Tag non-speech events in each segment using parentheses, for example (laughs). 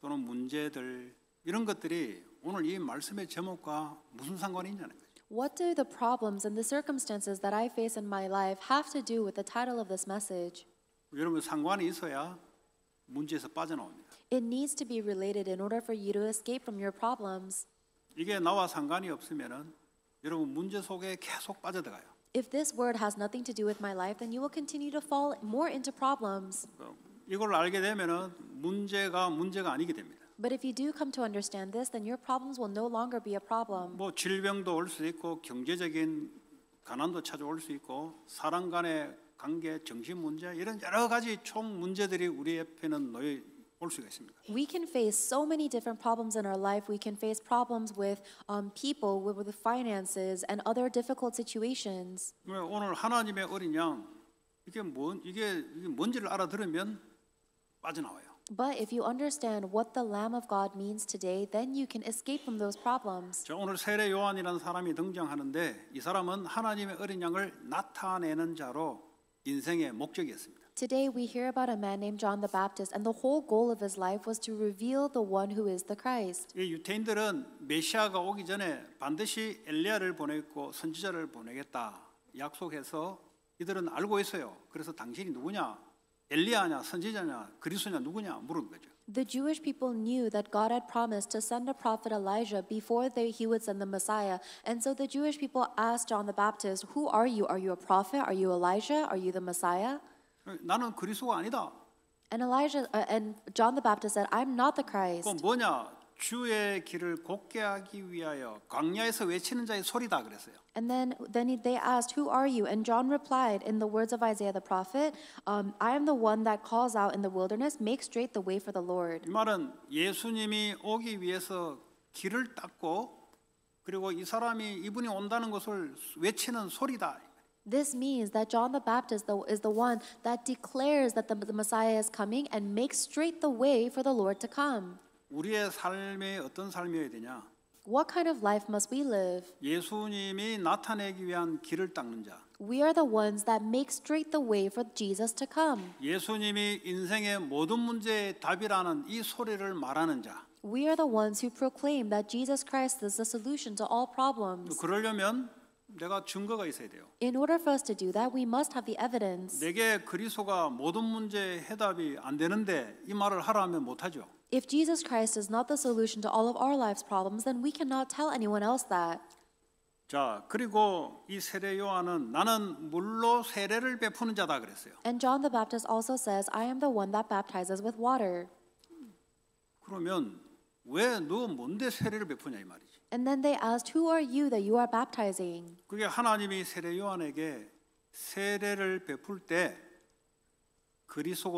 또는 문제들 이런 것들이 오늘 이 말씀의 제목과 무슨 상관이 있냐는 거죠. What do the problems and the circumstances that I face in my life have to do with the title of this message? 여러분 상관이 있어야 문제에서 빠져나옵니다. It needs to be related in order for you to escape from your problems. 이게 나와 상관이 없으면은 여러분 문제 속에 계속 If this word has nothing to do with my life, then you will continue to fall more into problems. 이걸 알게 되면은 문제가 문제가 아니게 됩니다. But if you do come to understand this, then your problems will no longer be a problem. 뭐 질병도 올 수 있고 경제적인 가난도 찾아올 수 있고 사람 간의 관계, 정신 문제 이런 여러 가지 총 문제들이 우리 옆에는 놓여 올 수가 있습니다. We can face so many different problems in our life. We can face problems with um, people, with, with finances, and other difficult situations. 오늘 하나님의 어린 양 이게 뭔 이게, 이게 뭔지를 알아들으면 빠져나와요. But if you understand what the Lamb of God means today, then you can escape from those problems. 저 오늘 세례 요한이라는 사람이 등장하는데 이 사람은 하나님의 어린 양을 나타내는 자로 인생의 목적이었습니다. Today we hear about a man named John the Baptist and the whole goal of his life was to reveal the one who is the Christ. 이 유태인들은 메시아가 오기 전에 반드시 엘리야를 보냈고 선지자를 보내겠다 약속해서 이들은 알고 있어요. 그래서 당신이 누구냐 엘리야냐 선지자냐 그리스도냐 누구냐 물은 거죠. The Jewish people knew that God had promised to send a prophet Elijah before they, he would send the Messiah. And so the Jewish people asked John the Baptist, "Who are you? Are you a prophet? Are you Elijah? Are you the Messiah?" And Elijah uh, and John the Baptist said, "I'm not the Christ." 주의 길을 곱게 하기 위하여 광야에서 외치는 자의 소리다 그랬어요. And then then they asked, "Who are you?" And John replied in the words of Isaiah the prophet, um, "I am the one that calls out in the wilderness, make straight the way for the Lord." 이 말은 예수님이 오기 위해서 길을 닦고 그리고 이 사람이 이분이 온다는 것을 외치는 소리다. This means that John the Baptist though, is the one that declares that the, the Messiah is coming and makes straight the way for the Lord to come. 우리의 삶이 어떤 삶이어야 되냐? What kind of life must we live? 예수님이 나타내기 위한 길을 닦는 자. We are the ones that make straight the way for Jesus to come. 예수님이 인생의 모든 문제의 답이라는 이 소리를 말하는 자. We are the ones who proclaim that Jesus Christ is the solution to all problems. 그러려면 내가 증거가 있어야 돼요. In order for us to do that, we must have the evidence. 내게 그리스도가 모든 문제의 해답이 안 되는데 이 말을 하라면 못 하죠. If Jesus Christ is not the solution to all of our life's problems, then we cannot tell anyone else that. 자, 그리고 이 세례 요한은 나는 물로 세례를 베푸는 자다 그랬어요. And John the Baptist also says, I am the one that baptizes with water. 그러면 왜 너 뭔데 세례를 베푸냐 이 말이지. And then they asked, Who are you that you are baptizing? 그게 하나님이 세례 요한에게 세례를 베풀 때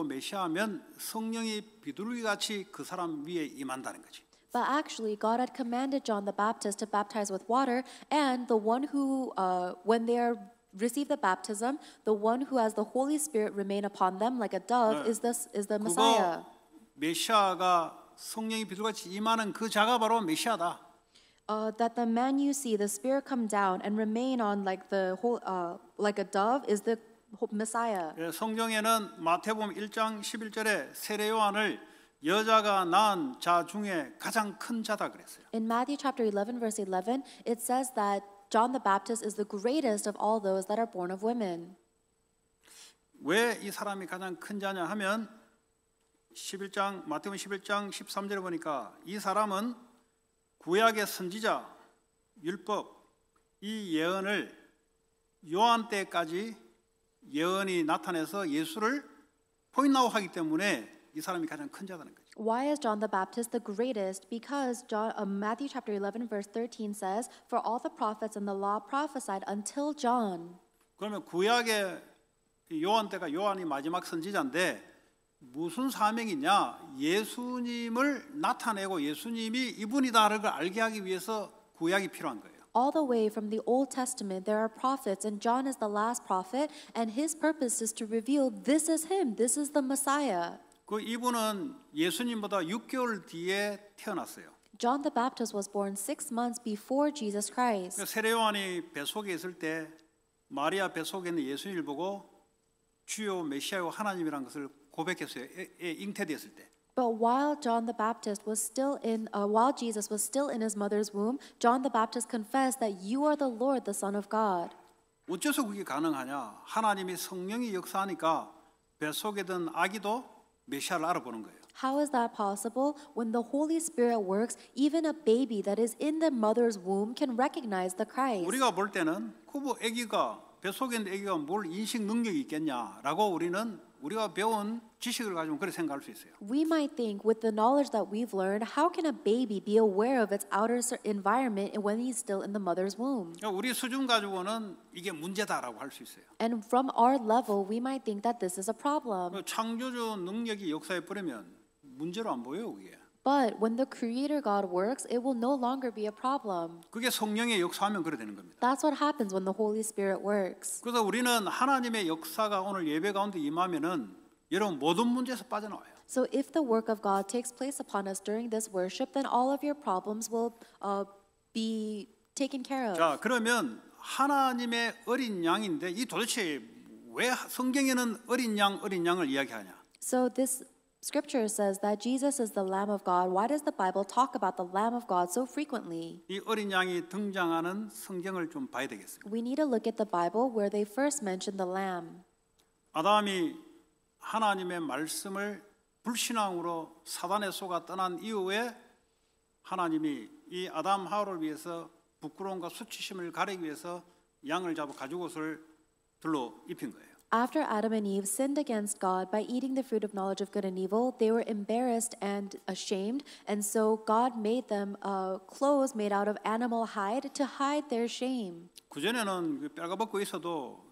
메시아면 성령이 비둘기 같이 그 사람 위에 임한다는 거지. But actually, God had commanded John the Baptist to baptize with water, and the one who, uh, when they are receive the baptism, the one who has the Holy Spirit remain upon them like a dove 네. is this is the Messiah. 메시아가 성령이 비둘같이 임하는 그 자가 바로 메시아다. Uh, that the man you see, the Spirit come down and remain on like the whole, uh, like a dove, is the Messiah. 예, 성경에는 마태복음 1장 11절에 세례 요한을 여자가 낳은 자 중에 가장 큰 자다 그랬어요. In Matthew chapter 11 verse 11 it says that John the Baptist is the greatest of all those that are born of women. 왜이 사람이 가장 큰 자냐 하면 11장 마태복음 11장 13절에 보니까 이 사람은 구약의 선지자 율법 이 예언을 요한 때까지 예언이 나타나서 예수를 포인나우하기 때문에 이 사람이 가장 큰 자라는 거죠. Why is John the Baptist the greatest? Because John, uh, Matthew chapter 11 verse 13 says, "For all the prophets and the law prophesied until John." 그러면 구약의 요한 때가 요한이 마지막 선지자인데 무슨 사명이냐? 예수님을 나타내고 예수님이 이분이다를 알게 하기 위해서 구약이 필요한 거예요. All the way from the Old Testament, there are prophets, and John is the last prophet, and his purpose is to reveal this is him, this is the Messiah. 그 이분은 예수님보다 6개월 뒤에 태어났어요. John the Baptist was born six months before Jesus Christ. 세례 요한이 있을 때 마리아 배 있는 예수님을 보고 주요 메시아요 하나님이란 것을 고백했어요. 잉태되었을 때. But while John the Baptist was still in, uh, while Jesus was still in his mother's womb, John the Baptist confessed that you are the Lord, the Son of God. 어째서 그게 가능하냐? 하나님이 성령이 역사하니까 아기도 메시아를 알아보는 거예요. How is that possible when the Holy Spirit works even a baby that is in the mother's womb can recognize the Christ? 우리가 볼 때는 그뭐 아기가 뱃속에 있는 아기가 뭘 인식 능력이 있겠냐라고 우리는 우리가 배운 지식을 가지고 그렇게 생각할 수 있어요. We might think with the knowledge that we've learned, how can a baby be aware of its outer environment when he's still in the mother's womb? 우리 수준 가지고는 이게 문제다라고 할 수 있어요. And from our level, we might think that this is a problem. 창조주 능력이 역사에 뿌리면 문제로 안 보여요, 이게. But when the creator God works, it will no longer be a problem. 그게 성령의 역사하면 그래 되는 겁니다. That's what happens when the Holy Spirit works. 그래서 우리는 하나님의 역사가 오늘 예배 가운데 임하면은 여러분 모든 문제에서 빠져나와요. So if the work of God takes place upon us during this worship, then all of your problems will uh, be taken care of. 자, 그러면 하나님의 어린 양인데 이 도대체 왜 성경에는 어린 양 어린 양을 이야기하냐? So this Scripture says that Jesus is the Lamb of God. Why does the Bible talk about the Lamb of God so frequently? 이 어린 양이 등장하는 성경을 좀 봐야 되겠습니다. We need to look at the Bible where they first mention the Lamb. 아담이 하나님의 말씀을 불신앙으로 사단의 속아 떠난 이후에 하나님이 이 아담 하와를 위해서 부끄러움과 수치심을 가리기 위해서 양을 잡아 가죽옷을 둘러 입힌 거예요. After Adam and Eve sinned against God by eating the fruit of knowledge of good and evil, they were embarrassed and ashamed. And so God made them uh, clothes made out of animal hide to hide their shame. 그전에는 있어도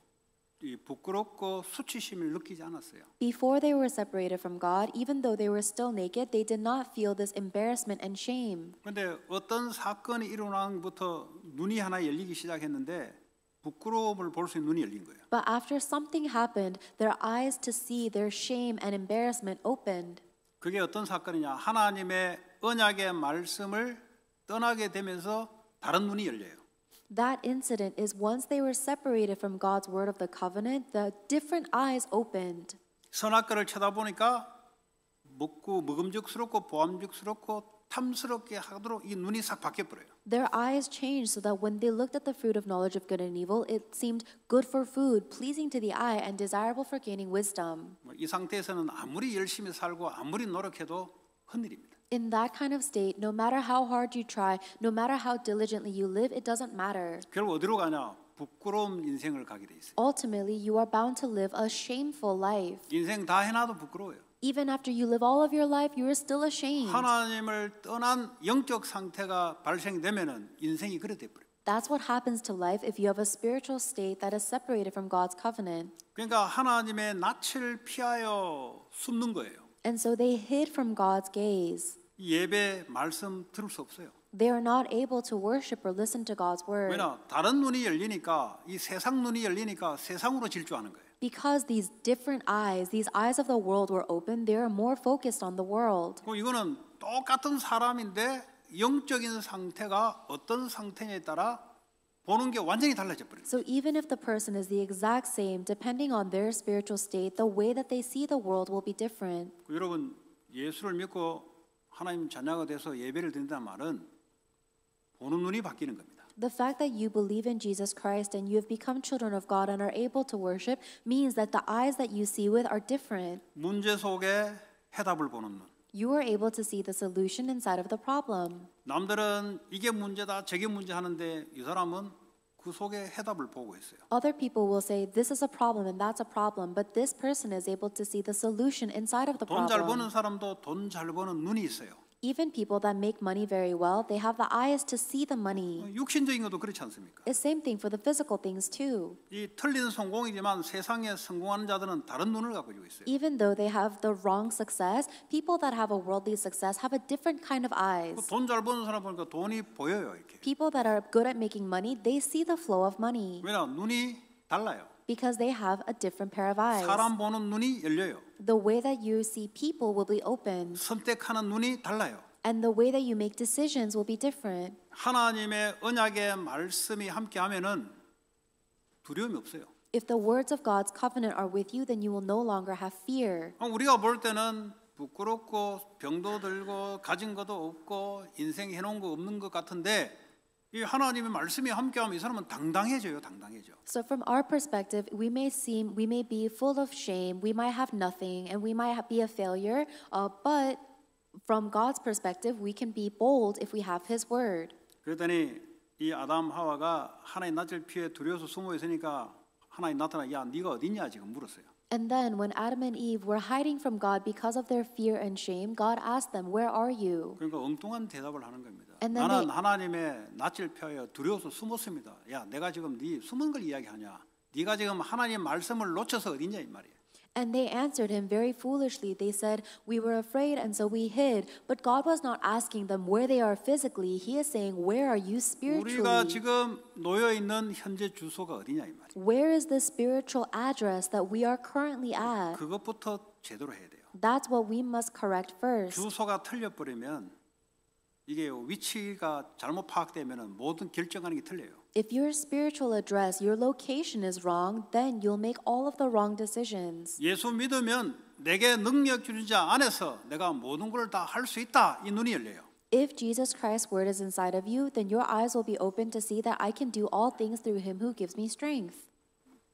부끄럽고 수치심을 느끼지 않았어요. Before they were separated from God, even though they were still naked, they did not feel this embarrassment and shame. 근데 어떤 사건이 일어난 부터 눈이 하나 열리기 시작했는데 부끄러움을 볼 수 있는 눈이 열린 거예요. But after something happened, their eyes to see their shame and embarrassment opened. 그게 어떤 사건이냐? 하나님의 언약의 말씀을 떠나게 되면서 다른 눈이 열려요. That incident is once they were separated from God's word of the covenant, the different eyes opened. 선악과를 쳐다보니까 먹고 먹음직스럽고 보암직스럽고 탐스럽게 하도록 이 눈이 싹 바뀌어 버려요. Their eyes changed so that when they looked at the fruit of knowledge of good and evil, it seemed good for food, pleasing to the eye, and desirable for gaining wisdom. 이 상태에서는 아무리 열심히 살고 아무리 노력해도 흔들립니다. In that kind of state, no matter how hard you try, no matter how diligently you live, it doesn't matter. 결국 어디로 가냐? 부끄러운 인생을 가게 돼 있어요. Ultimately, you are bound to live a shameful life. 인생 다 해놔도 부끄러워요 even after you live all of your life, you are still ashamed. 하나님을 떠난 영적 상태가 발생되면은 인생이 돼 버려. That's what happens to life if you have a spiritual state that is separated from God's covenant. 그러니까 하나님의 낯을 피하여 숨는 거예요. And so they hid from God's gaze. 예배 말씀 들을 수 없어요. They are not able to worship or listen to God's word. 왜냐? 다른 눈이 열리니까 이 세상 눈이 열리니까 세상으로 질주하는 거예요 because these different eyes, these eyes of the world were open, they are more focused on the world. 이거는 똑같은 사람인데 영적인 상태가 어떤 상태냐에 따라 보는 게 완전히 달라져 버려요. So even if the person is the exact same, depending on their spiritual state, the way that they see the world will be different. 여러분 예수를 믿고 하나님 자녀가 돼서 예배를 드린다는 말은 보는 눈이 바뀌는 겁니다. The fact that you believe in Jesus Christ and you have become children of God and are able to worship means that the eyes that you see with are different. You are able to see the solution inside of the problem. 남들은 이게 문제다, 저게 문제 하는데 이 사람은 그 속에 해답을 보고 있어요. Other people will say this is a problem and that's a problem, but this person is able to see the solution inside of the problem. 버는 사람도 버는 눈이 있어요. Even people that make money very well, they have the eyes to see the money. 육신적인 것도 그렇지 않습니까? The same thing for the physical things too. 이 틀린 성공이지만 세상에 성공하는 자들은 다른 눈을 가지고 있어요. Even though they have the wrong success, people that have a worldly success have a different kind of eyes. 돈잘 버는 사람 보니까 돈이 보여요 이렇게. People that are good at making money, they see the flow of money. 왜냐 눈이 달라요 because they have a different pair of eyes. 사람 보는 눈이 열려요. The way that you see people will be open. 선택하는 눈이 달라요. and the way that you make decisions will be different. 하나님의 언약의 말씀이 함께하면은 두려움이 없어요. If the words of God's covenant are with you, then you will no longer have fear. 우리가 볼 때는 부끄럽고 병도 들고 가진 것도 없고 인생 해놓은 거 없는 것 같은데 이 하나님의 말씀이 함께하면 이 사람은 당당해져요, 당당해져. So from our perspective, we may seem, we may be full of shame, we might have nothing, and we might be a failure, uh, but from God's perspective, we can be bold if we have His word. 그러더니 이 아담 하와가 하나님 낯을 피해 두려워서 숨어 있으니까 하나님 나타나 야 네가 어디냐 지금 물었어요. And then when Adam and Eve were hiding from God because of their fear and shame, God asked them, "Where are you?" 그러니까 엉뚱한 대답을 하는 겁니다. And then 나는 they, 하나님의 낯을 펴여 두려워서 숨었습니다. 야, 내가 지금 네 숨은 걸 이야기하냐? 네가 지금 하나님 말씀을 놓쳐서 어딨냐 이 And they answered him very foolishly. They said, We were afraid, and so we hid. But God was not asking them where they are physically. He is saying, Where are you 우리가 지금 놓여 있는 현재 주소가 어디냐 이 말이에요. Where is the spiritual address that we are currently at? 그것부터 제대로 해야 돼요. That's what we must correct first. 주소가 틀려 버리면 이게 위치가 잘못 파악되면은 모든 결정하는 게 틀려요. If your spiritual address, your location is wrong, then you'll make all of the wrong decisions. 예수 믿으면 내게 능력 주는 자 안에서 내가 모든 걸 다 할 수 있다. 이 눈이 열려요. If Jesus Christ's word is inside of you, then your eyes will be open to see that I can do all things through him who gives me strength.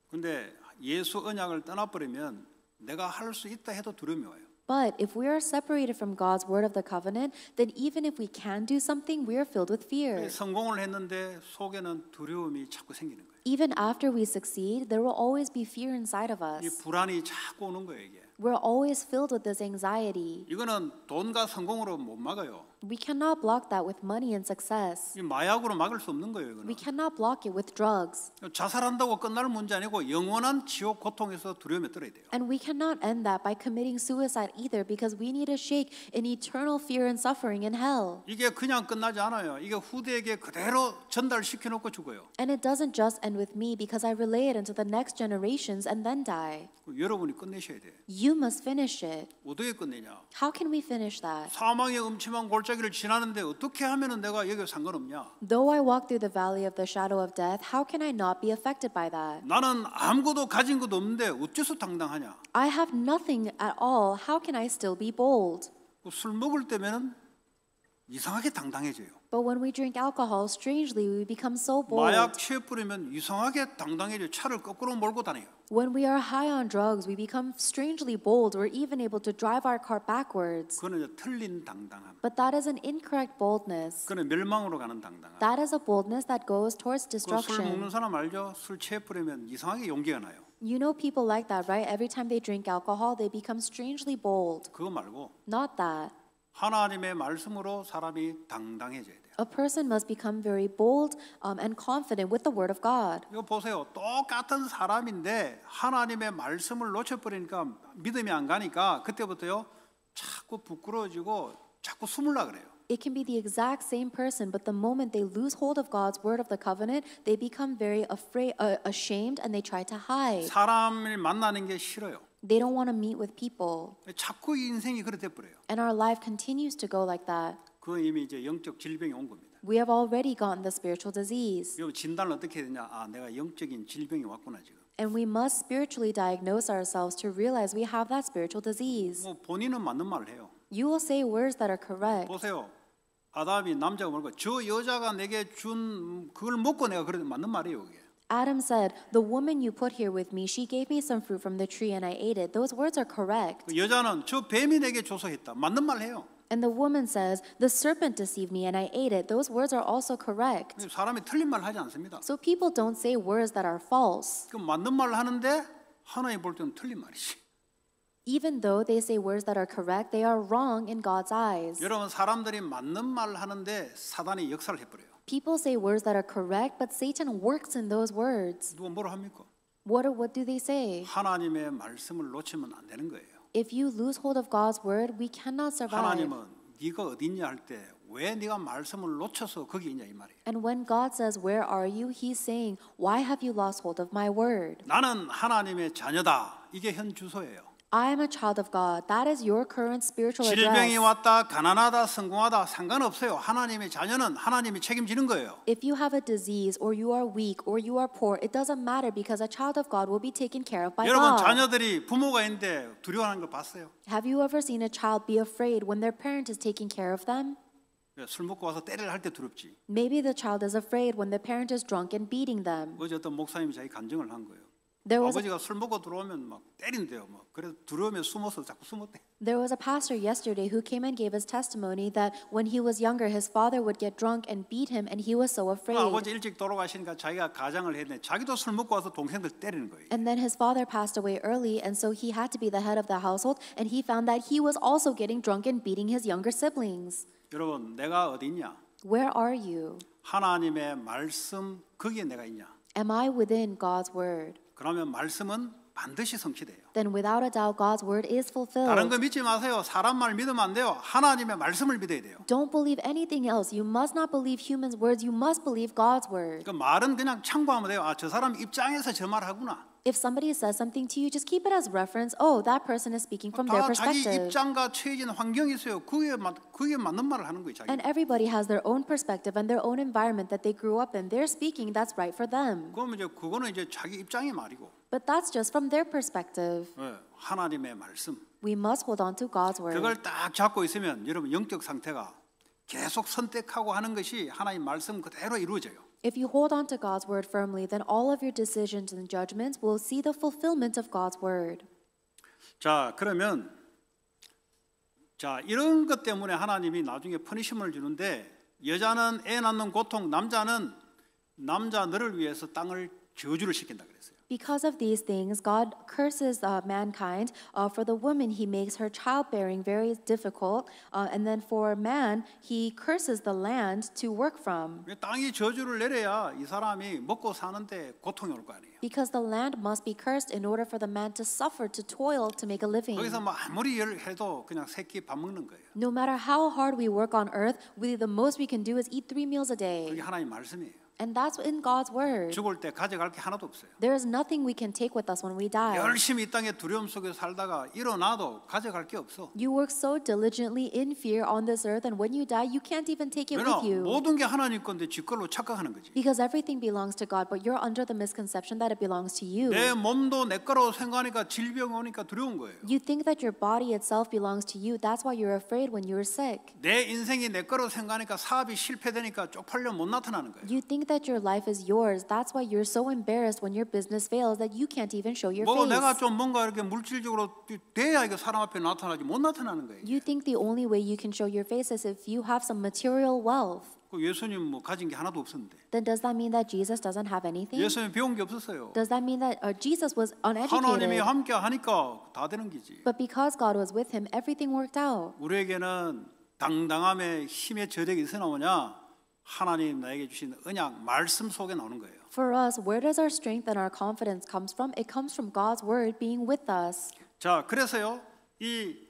근데 예수 언약을 떠나 버리면 내가 할 수 있다 해도 두려움이 와요. But if we are separated from God's word of the covenant, then even if we can do something, we are filled with fear. 성공을 했는데 속에는 두려움이 자꾸 생기는 거예요. Even after we succeed, there will always be fear inside of us. 이 불안이 자꾸 오는 거예요, 이게. We're always filled with this anxiety. 이거는 돈과 성공으로 못 막아요. We cannot block that with money and success. 마약으로 막을 수 없는 거예요. We cannot block it with drugs. 자살한다고 끝날 문제 아니고 영원한 지옥 고통에서 두려움에 떨어야 돼요. And we cannot end that by committing suicide either because we need to shake in eternal fear and suffering in hell. 이게 그냥 끝나지 않아요. 이게 후대에게 그대로 죽어요. And it doesn't just end with me because I relay it into the next generations and then die. 여러분이 끝내셔야 돼. You must finish it. 어떻게 끝내냐? How can we finish that? 사망의 음침한 골짜기를 지나는데 어떻게 하면은 내가 여기 상관없냐? Though I walk through the valley of the shadow of death, how can I not be affected by that? 나는 아무것도 가진 것도 없는데 어째서 당당하냐? I have nothing at all. How can I still be bold? 술 먹을 때면은 이상하게 당당해져요. But when we drink alcohol, strangely we become so bold. 마약 취해 뿌리면 이상하게 당당해져 차를 거꾸로 몰고 다녀요. When we are high on drugs, we become strangely bold. We're even able to drive our car backwards. But that is an incorrect boldness. That is a boldness that goes towards destruction. You know people like that, right? Every time they drink alcohol, they become strangely bold. Not that. 하나님의 말씀으로 사람이 당당해져요. A person must become very bold um, and confident with the word of God. 이거 보세요. 똑같은 사람인데 하나님의 말씀을 놓쳐버리니까 믿음이 안 가니까 그때부터요 자꾸 부끄러워지고 자꾸 숨을라 그래요. It can be the exact same person, but the moment they lose hold of God's word of the covenant, they become very afraid, uh, ashamed, and they try to hide. 사람을 만나는 게 싫어요. They don't want to meet with people. 자꾸 인생이 그렇게 버려요. And our life continues to go like that. 그 이미 이제 영적 질병이 온 겁니다. We have already gotten the spiritual disease. 그럼 진단을 어떻게 해야 되냐? 아, 내가 영적인 질병이 왔구나 지금. And we must spiritually diagnose ourselves to realize we have that spiritual disease. 뭐 본인은 맞는 말을 해요. You will say words that are correct. 보세요. 아담이 남자가 말고 저 여자가 내게 준 그걸 먹고 내가 그래도 맞는 말이에요, 이게. Adam said, "The woman you put here with me, she gave me some fruit from the tree and I ate it." Those words are correct. 여자는 저 뱀이 내게 조서 했다. 맞는 말 해요. And the woman says, "The serpent deceived me and I ate it." Those words are also correct. So people don't say words that are false. Even though they say words that are correct, they are wrong in God's eyes. People say words that are correct, but Satan works in those words. What what do they say? 하나님의 말씀을 놓치면 안 되는 거예요. If you lose hold of God's word, we cannot survive. 하나님은 네가 네가 말씀을 놓쳐서 거기 있냐 이 말이에요. And when God says, "Where are you?" He's saying, "Why have you lost hold of my word?" 나는 하나님의 자녀다. 이게 현 주소예요. I am a child of God. That is your current spiritual 질병이 address. 왔다, 가난하다, 성공하다 상관없어요. 하나님의 자녀는 하나님이 책임지는 거예요. If you have a disease or you are weak or you are poor, it doesn't matter because a child of God will be taken care of by 여러분 God. 자녀들이 부모가 있는데 두려워하는 걸 봤어요? Have you ever seen a child be afraid when their parent is taking care of them? 술 먹고 와서 때를 할 두렵지. Maybe the child is afraid when the parent is drunk and beating them. 어제 어떤 목사님이 자기 간증을 한 거예요. There was 아버지가 a, 술 먹고 들어오면 막 때린대요. 막 그래서 두려움에 숨어서 자꾸 숨었대. There was a pastor yesterday who came and gave his testimony that when he was younger, his father would get drunk and beat him, and he was so afraid. 아버지 일찍 돌아가시니까 자기가 가장을 했네. 자기도 술 먹고 와서 동생들 때리는 거예요. And then his father passed away early, and so he had to be the head of the household, and he found that he was also getting drunk and beating his younger siblings. 여러분, 내가 어디냐? Where are you? 하나님의 말씀 거기에 내가 있냐? Am I within God's word? 그러면 말씀은 반드시 성취돼요. Then without a doubt God's word is fulfilled. 다른 거 믿지 마세요. 사람 말 믿으면 안 돼요. 하나님의 말씀을 믿어야 돼요. Don't believe anything else. You must not believe humans' words. You must believe God's word. 그 말은 그냥 참고하면 돼요. 아, 저 사람 입장에서 저 말하구나. if somebody says something to you, just keep it as reference. Oh, that person is speaking from their perspective. And everybody has their own perspective and their own environment that they grew up in. They're speaking that's right for them. But that's just from their perspective. 하나님의 말씀 We must hold on to God's word. 그걸 딱 잡고 있으면 여러분 영적 상태가 계속 선택하고 하는 것이 하나님 말씀 그대로 이루어져요. If you hold on to God's word firmly, then all of your decisions and judgments will see the fulfillment of God's word. 자, 그러면 자, 이런 것 때문에 하나님이 나중에 퍼니심을 주는데 여자는 애 낳는 고통, 남자는 남자 너를 위해서 땅을 저주를 시킨다 그랬어요. Because of these things, God curses uh, mankind. Uh, for the woman, he makes her childbearing very difficult. Uh, and then for man, he curses the land to work from. Because the land must be cursed in order for the man to suffer, to toil, to make a living. No matter how hard we work on earth, the most we can do is eat three meals a day. And that's in God's word. 죽을 때 가져갈 게 하나도 없어요. There is nothing we can take with us when we die. 열심히 이 땅의 두려움 속에 살다가 일어나도 가져갈 게 없어. You work so diligently in fear on this earth and when you die you can't even take it with you. 모든 게 하나님 건데 지 걸로 착각하는 거지. Because everything belongs to God but you're under the misconception that it belongs to you. 내 몸도 내 거로 생각하니까 질병 오니까 두려운 거예요. You think that your body itself belongs to you. That's why you're afraid when you're sick. 내 인생이 내 거로 생각하니까 사업이 실패되니까 쪽팔려 못 나타나는 거예요. You think that your life is yours. That's why you're so embarrassed when your business fails that you can't even show your 뭐 내가 face. 좀 뭔가 이렇게 물질적으로 돼야 이게 사람 앞에 나타나지 못 나타나는 거예요. You think the only way you can show your face is if you have some material wealth. 그 예수님 뭐 가진 게 하나도 없었는데. Then does that mean that Jesus doesn't have anything? 예수님 배운 게 없었어요. Does that mean that uh, Jesus was 하나님이 uneducated? 함께 하니까 다 되는 거지. But because God was with him, everything worked out. 우리에게는 당당함의 힘의 저력이 있으나 뭐냐? 하나님 나에게 주신 언약 말씀 속에 나오는 거예요. For us, where does our strength and our confidence comes from? It comes from God's word being with us. 자, 그래서요. 이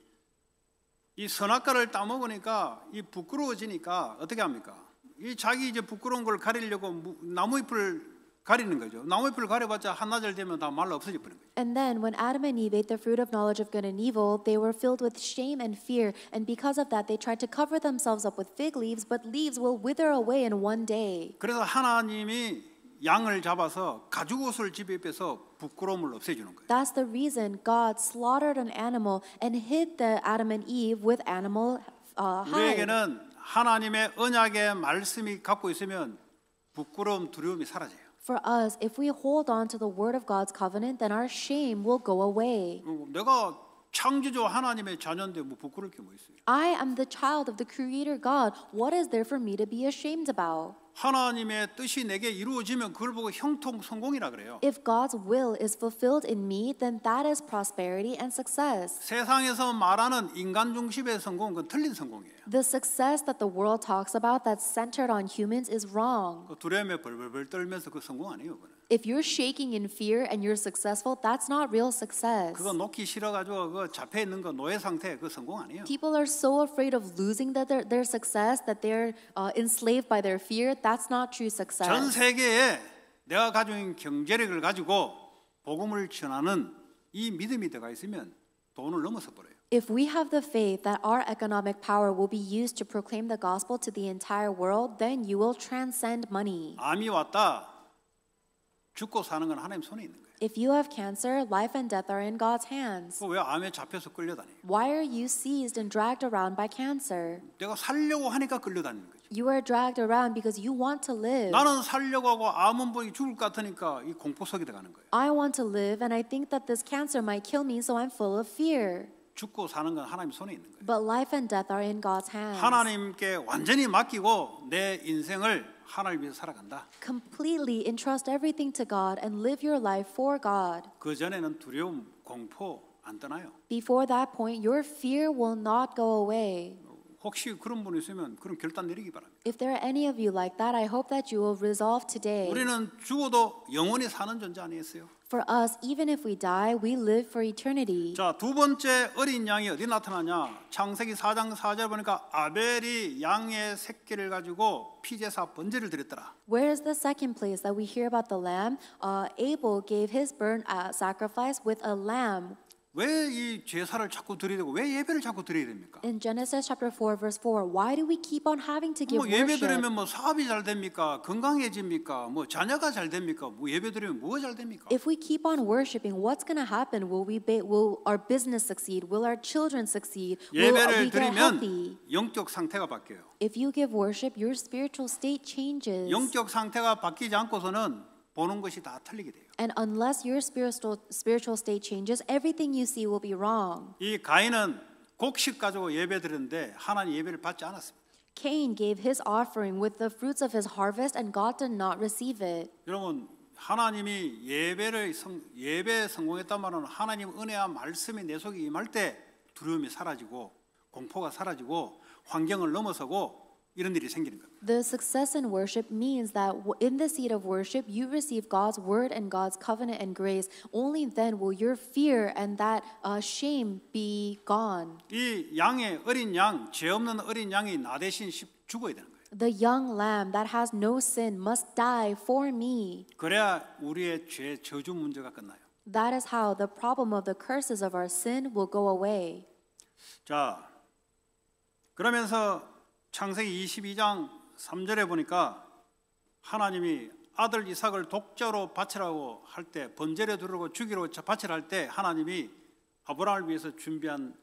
이 선악과를 따먹으니까 이 부끄러워지니까 어떻게 합니까? 이 자기 이제 부끄러운 걸 가리려고 나무잎을 가리는 거죠. 나무의 뿔 가려봤자 한나절 되면 다 말라 없어져 버린 거죠. And then when Adam and Eve ate the fruit of knowledge of good and evil, they were filled with shame and fear, and because of that they tried to cover themselves up with fig leaves, but leaves will wither away in one day. 그래서 하나님이 양을 잡아서 가죽 옷을 집에 빼서 부끄러움을 없애주는 거예요. That's the reason God slaughtered an animal and hid the Adam and Eve with animal uh, hide. 우리에게는 하나님의 언약의 말씀이 갖고 있으면 부끄러움 두려움이 사라져요. for us, if we hold on to the word of God's covenant, then our shame will go away. 내가 창조주 하나님의 자녀인데 뭐 부끄러울 있어요? I am the child of the creator God. What is there for me to be ashamed about? 하나님의 뜻이 내게 이루어지면 그걸 보고 형통 성공이라 그래요. If God's will is fulfilled in me, then that is prosperity and success. 세상에서 말하는 인간 중심의 틀린 성공이에요. The success that the world talks about that's centered on humans is wrong. 그 두려움에 벌벌 떨면서 그 성공 아니에요, 그는 if you're shaking in fear and you're successful, that's not real success. 거 상태 People are so afraid of losing their, their success that they're uh, enslaved by their fear. That's not true success. 전 세계에 내가 경제력을 가지고 복음을 전하는 이 믿음이 들어가 있으면 돈을 넘어서 버려요. If we have the faith that our economic power will be used to proclaim the gospel to the entire world, then you will transcend money. 암이 왔다. 죽고 사는 건 하나님 손에 있는 거예요. If you have cancer, life and death are in God's hands. 그럼 왜 암에 잡혀서 끌려다녀요? Why are you seized and dragged around by cancer? 내가 살려고 하니까 끌려다니는 거죠. You are dragged around because you want to live. 나는 살려고 하고 암은 보니 죽을 것 같으니까 이 공포석이 돼가는 거예요. I want to live and I think that this cancer might kill me, so I'm full of fear. 죽고 사는 건 하나님 손에 있는 거예요. But life and death are in God's hands. 하나님께 완전히 맡기고 내 인생을 하나님 살아간다. Completely entrust everything to God and live your life for God. 그 전에는 두려움, 공포 안 떠나요. Before that point, your fear will not go away. 혹시 그런 분 있으면 그럼 결단 내리기 바랍니다. If there are any of you like that, I hope that you will resolve today. 우리는 죽어도 영원히 사는 존재 아니었어요? For us, even if we die, we live for eternity. 자, 두 번째 어린 양이 어디 나타나냐? 창세기 4장 4절 보니까 아벨이 양의 새끼를 가지고 피제사 번제를 드렸더라. Where is the second place that we hear about the lamb? Uh, Abel gave his burnt uh, sacrifice with a lamb 왜이 제사를 자꾸 드려야 되고 왜 예배를 자꾸 드려야 됩니까? In Genesis chapter 4 verse 4, why do we keep on having to give 뭐 예배 worship? 드리면 뭐 사업이 잘 됩니까? 건강해집니까? 뭐 자녀가 잘 됩니까? 뭐 예배 드리면 뭐가 잘 됩니까? If we keep on worshiping, what's going to happen? Will we be, will our business succeed? Will our children succeed? Will we 예배를 get healthy? 드리면 영적 상태가 바뀌어요. If you give worship, your spiritual state changes. 영적 상태가 바뀌지 않고서는 보는 것이 다 틀리게 돼요. And unless your spiritual spiritual state changes, everything you see will be wrong. 이 가인은 곡식 가지고 예배드렸는데 하나님 예배를 받지 않았습니다. Cain gave his offering with the fruits of his harvest and God did not receive it. 여러분 하나님이 예배를 성, 예배에 성공했단 말은 하나님 은혜와 말씀이 내 속에 임할 때 두려움이 사라지고 공포가 사라지고 환경을 넘어서고 이런 일이 생기는 겁니다. The success in worship means that in the seat of worship, you receive God's word and God's covenant and grace. Only then will your fear and that uh, shame be gone. 이 양의 어린 양, 죄 없는 어린 양이 나 대신 죽어야 되는 거예요. The young lamb that has no sin must die for me. 그래야 우리의 죄 저주 문제가 끝나요. That is how the problem of the curses of our sin will go away. 자, 그러면서 창세기 22장 3절에 보니까 하나님이 아들 이삭을 독자로 바치라고 할때 번제를 두르고 죽이로 바치라 할때 하나님이 아브라함을 위해서 준비한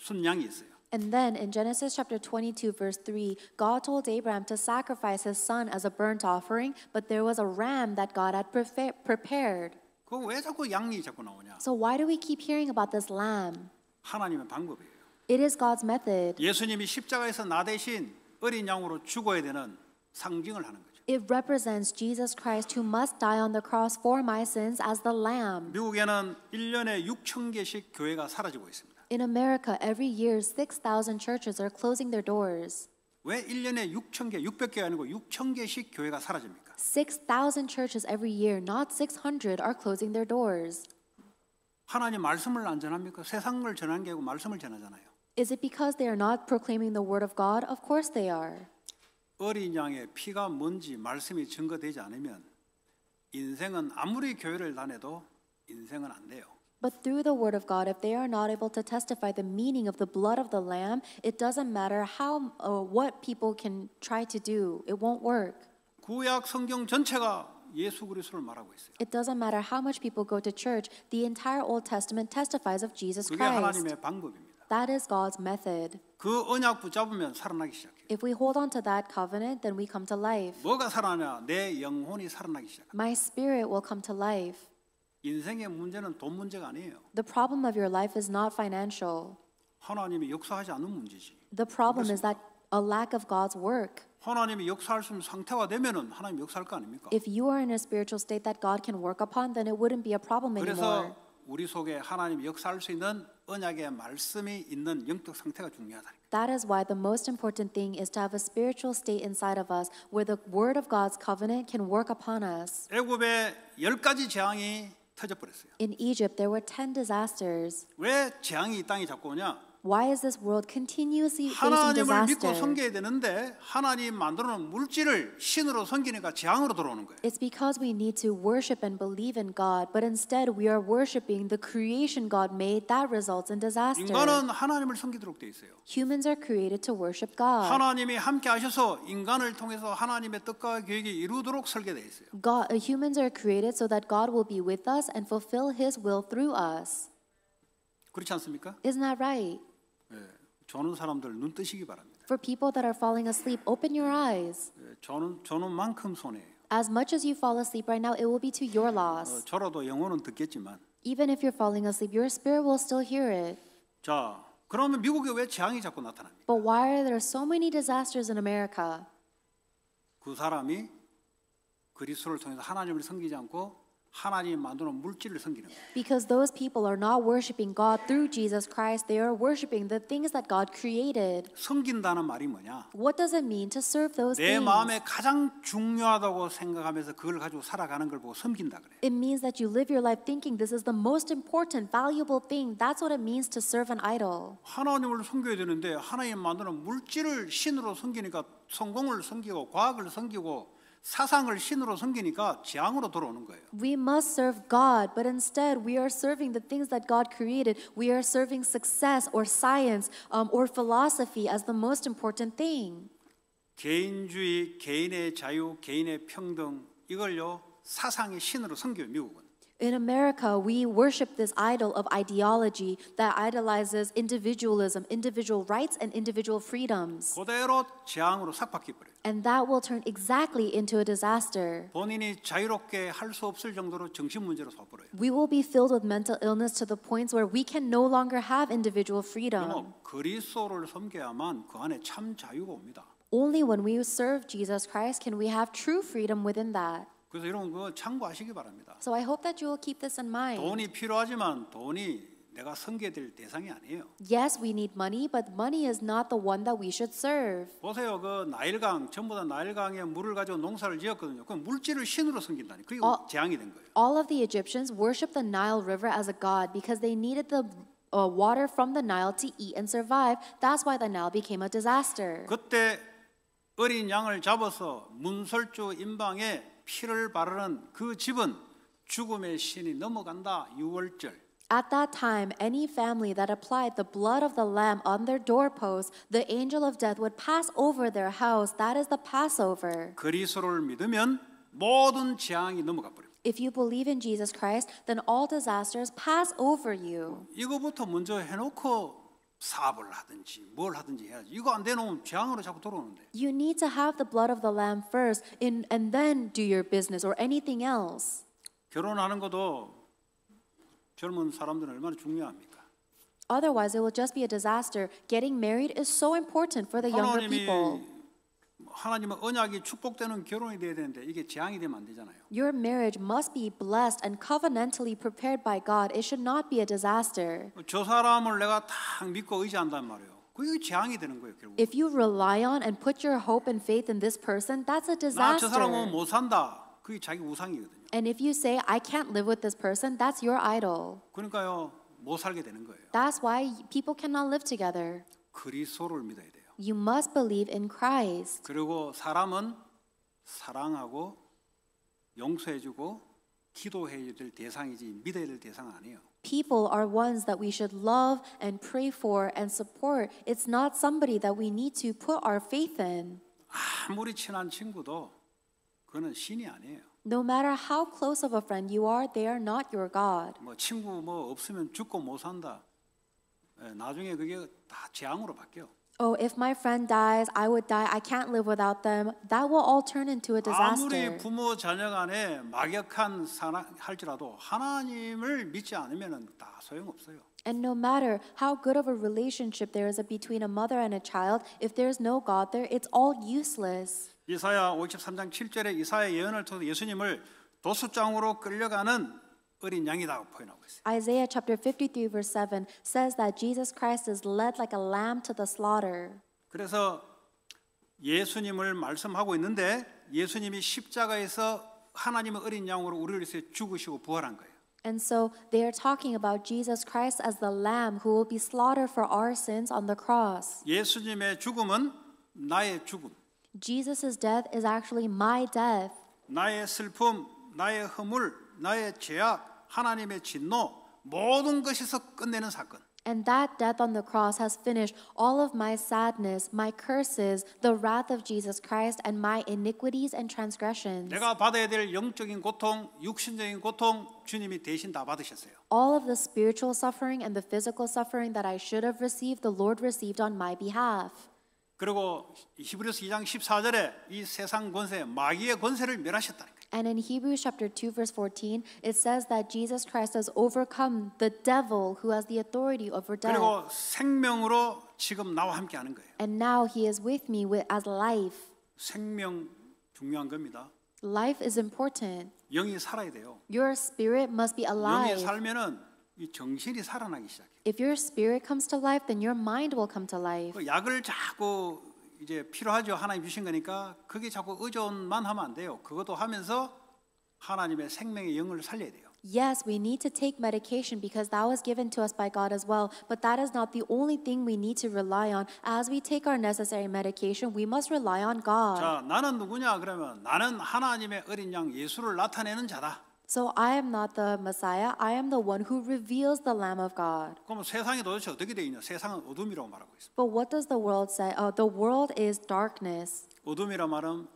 순양이 있어요. And then in Genesis chapter 22, verse 3, God told Abraham to sacrifice his son as a burnt offering, but there was a ram that God had prepared. 그왜 자꾸 양이 자꾸 나오냐? So why do we keep hearing about this lamb? 하나님의 방법이에요. It is God's method. 예수님이 십자가에서 나 대신 어린 양으로 죽어야 되는 상징을 하는 거죠. It represents Jesus Christ who must die on the cross for my sins as the lamb. 미국에는 1년에 6천 개씩 교회가 사라지고 있습니다. In America every year 6,000 churches are closing their doors. 왜 1년에 6천 개, 600개가 아니고 6천 개씩 교회가 사라집니까? 6,000 churches every year, not 600, are closing their doors. 하나님 말씀을 안 전합니까? 세상을 전하는 게 아니고 말씀을 전하잖아요. Is it because they are not proclaiming the word of God? Of course they are. 어린 양의 피가 뭔지 말씀이 증거되지 않으면 인생은 아무리 교회를 다녀도 인생은 안 돼요. But through the word of God, if they are not able to testify the meaning of the blood of the lamb, it doesn't matter how or uh, what people can try to do. It won't work. 구약 성경 전체가 예수 그리스도를 말하고 있어요. It doesn't matter how much people go to church. The entire Old Testament testifies of Jesus Christ. 그게 하나님의 방법입니다. That is God's method. 그 언약 붙잡으면 살아나기 시작해. If we hold on to that covenant, then we come to life. 뭐가 살아나? 내 영혼이 살아나기 시작. My spirit will come to life. 인생의 문제는 돈 문제가 아니에요. The problem of your life is not financial. 하나님이 역사하지 않는 문제지. The problem is that a lack of God's work. 하나님이 역사할 수 있는 상태가 되면은 하나님 역사할 거 아닙니까? If you are in a spiritual state that God can work upon, then it wouldn't be a problem anymore. 그래서 우리 속에 하나님 역사할 수 있는 언약의 말씀이 있는 영적 상태가 중요하다. That is why the most important thing is to have a spiritual state inside of us where the word of God's covenant can work upon us. 애굽에 열 가지 재앙이 터져 버렸어요. In Egypt there were 10 disasters. 왜 재앙이 이 땅에 자꾸 오냐? Why is this world continuously facing 하나님을 믿고 섬겨야 되는데 하나님 만들어놓은 물질을 신으로 섬기니까 재앙으로 들어오는 거예요. It's because we need to worship and believe in God, but instead we are worshiping the creation God made that results in disaster. 인간은 하나님을 섬기도록 돼 있어요. Humans are created to worship God. 하나님이 함께 인간을 통해서 하나님의 뜻과 계획이 이루도록 설계되어 있어요. God uh, humans are created so that God will be with us and fulfill his will through us. 그렇지 않습니까? Isn't that right? 조는 사람들 눈 뜨시기 바랍니다. For people that are falling asleep, open your eyes. 조는 조는 만큼 손해예요. As much as you fall asleep right now, it will be to your loss. 저라도 영혼은 듣겠지만. Even if you're falling asleep, your spirit will still hear it. 자, 그러면 미국에 왜 재앙이 자꾸 나타납니까? But why are there so many disasters in America? 그 사람이 그리스도를 통해서 하나님을 섬기지 않고 하나님 만드는 물질을 섬기는 거예요. Because those people are not worshiping God through Jesus Christ, they are worshiping the things that God created. 섬긴다는 말이 뭐냐? What does it mean to serve those 내 things? 마음에 가장 중요하다고 생각하면서 그걸 가지고 살아가는 걸 보고 섬긴다 그래. It means that you live your life thinking this is the most important, valuable thing. That's what it means to serve an idol. 하나님을 섬겨야 되는데 하나님 만드는 물질을 신으로 섬기니까 성공을 섬기고 과학을 섬기고 사상을 신으로 섬기니까 재앙으로 돌아오는 거예요. We must serve God, but instead we are serving the things that God created. We are serving success or science um, or philosophy as the most important thing. 개인주의, 개인의 자유, 개인의 평등 이걸요 사상의 신으로 섬겨요 미국은. In America, we worship this idol of ideology that idolizes individualism, individual rights, and individual freedoms. And that will turn exactly into a disaster. We will be filled with mental illness to the points where we can no longer have individual freedom. Only when we serve Jesus Christ can we have true freedom within that. 그래서 이런 거 참고하시기 바랍니다. So I hope that you will keep this in mind. 돈이 필요하지만 돈이 내가 성계될 대상이 아니에요. Yes, we need money, but money is not the one that we should serve. 보세요, 그 나일강 전부 다 나일강에 물을 가지고 농사를 지었거든요. 그럼 물질을 신으로 섬긴다니, 그게 all, 재앙이 된 거예요. All of the Egyptians worshipped the Nile River as a god because they needed the uh, water from the Nile to eat and survive. That's why the Nile became a disaster. 그때 어린 양을 잡아서 문설주 인방에 피를 바르는 그 집은 죽음의 신이 넘어간다. At that time, any family that applied the blood of the Lamb on their doorpost, the angel of death would pass over their house. That is the Passover. 그리스도를 믿으면 모든 재앙이 넘어가 버립니다. If you believe in Jesus Christ, then all disasters pass over you. 이거부터 먼저 해놓고 사업을 하든지 뭘 하든지 해야지. 이거 안 재앙으로 자꾸 돌아오는데. You need to have the blood of the lamb first in, and then do your business or anything else. 결혼하는 것도 젊은 사람들은 얼마나 중요합니까? Otherwise it will just be a disaster. Getting married is so important for the younger people. 언약이 축복되는 결혼이 돼야 되는데 이게 재앙이 되면 안 되잖아요. Your marriage must be blessed and covenantally prepared by God. It should not be a disaster. 저 사람을 내가 딱 믿고 의지한단 말이에요. 그게 재앙이 되는 거예요, 결국. If you rely on and put your hope and faith in this person, that's a disaster. 나저 사람은 못 산다. 그게 자기 우상이거든요. And if you say I can't live with this person, that's your idol. 그러니까요. 못 살게 되는 거예요. That's why people cannot live together. 그리스도를 믿어야 돼요. You must believe in Christ. 그리고 사람은 사랑하고 기도해야 될 대상이지 믿어야 될 대상 아니에요. People are ones that we should love and pray for and support. It's not somebody that we need to put our faith in. 아무리 친한 친구도 그는 신이 아니에요. No matter how close of a friend you are, they are not your God. 뭐 친구 뭐 없으면 죽고 못 산다. 나중에 그게 다 재앙으로 바뀌어 oh, if my friend dies, I would die. I can't live without them. That will all turn into a disaster. 아무리 부모 자녀 간에 막역한 사랑할지라도 하나님을 믿지 않으면은 다 소용없어요. And no matter how good of a relationship there is between a mother and a child, if there is no God there, it's all useless. 이사야 53장 7절에 이사야 예언을 통해 예수님을 도수장으로 끌려가는 어린 양이다고 표현하고 있어요. Isaiah chapter 53 verse 7 says that Jesus Christ is led like a lamb to the slaughter. 그래서 예수님을 말씀하고 있는데 예수님이 십자가에서 하나님의 어린 양으로 우리를 위해 죽으시고 부활한 거예요. And so they are talking about Jesus Christ as the lamb who will be slaughtered for our sins on the cross. 예수님의 죽음은 나의 죽음. Jesus' death is actually my death. 나의 슬픔, 나의 허물, 나의 죄악, 하나님의 진노 모든 것에서 끝내는 사건. And that death on the cross has finished all of my sadness, my curses, the wrath of Jesus Christ, and my iniquities and transgressions. 내가 받아야 될 영적인 고통, 육신적인 고통 주님이 대신 다 받으셨어요. All of the spiritual suffering and the physical suffering that I should have received, the Lord received on my behalf. 그리고 히브리서 2장 14절에 이 세상 권세, 마귀의 권세를 멸하셨다니까. And in Hebrews chapter 2, verse 14, it says that Jesus Christ has overcome the devil who has the authority over death. And now he is with me with, as life. 생명 중요한 겁니다. Life is important. 영이 살아야 돼요. Your spirit must be alive. 영이 살면은 이 정신이 살아나기 시작해요. If your spirit comes to life, then your mind will come to life. 그 약을 자꾸 이제 필요하죠. 하나님 주신 거니까 그게 자꾸 의존만 하면 안 돼요. 그것도 하면서 하나님의 생명의 영을 살려야 돼요. Yes, we need to take medication because that was given to us by God as well. But that is not the only thing we need to rely on. As we take our necessary medication, we must rely on God. 자, 나는 누구냐? 그러면 나는 하나님의 어린 양 예수를 나타내는 자다. So I am not the Messiah. I am the one who reveals the Lamb of God. 그럼 세상이 도대체 어떻게 있냐? 세상은 어둠이라고 말하고 있어. But what does the world say? Oh, the world is darkness. 어둠이라 말은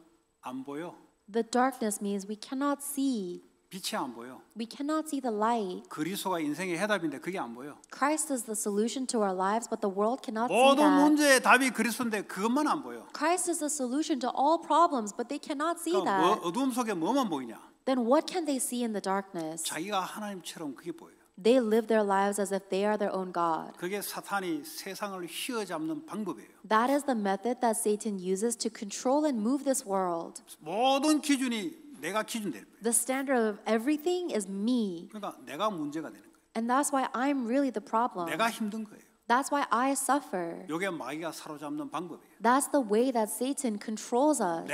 안 보여. The darkness means we cannot see. 빛이 안 보여. We cannot see the light. 그리스도가 인생의 해답인데 그게 안 보여. Christ is the solution to our lives, but the world cannot see that. 모든 문제의 답이 그리스도인데 그것만 안 보여. Christ is the solution to all problems, but they cannot see that. 어둠 속에 뭐만 보이냐? then what can they see in the darkness? They live their lives as if they are their own god. That is the method that Satan uses to control and move this world. The standard of everything is me. And that's why I'm really the problem. That's why I suffer. That's the way that Satan controls us.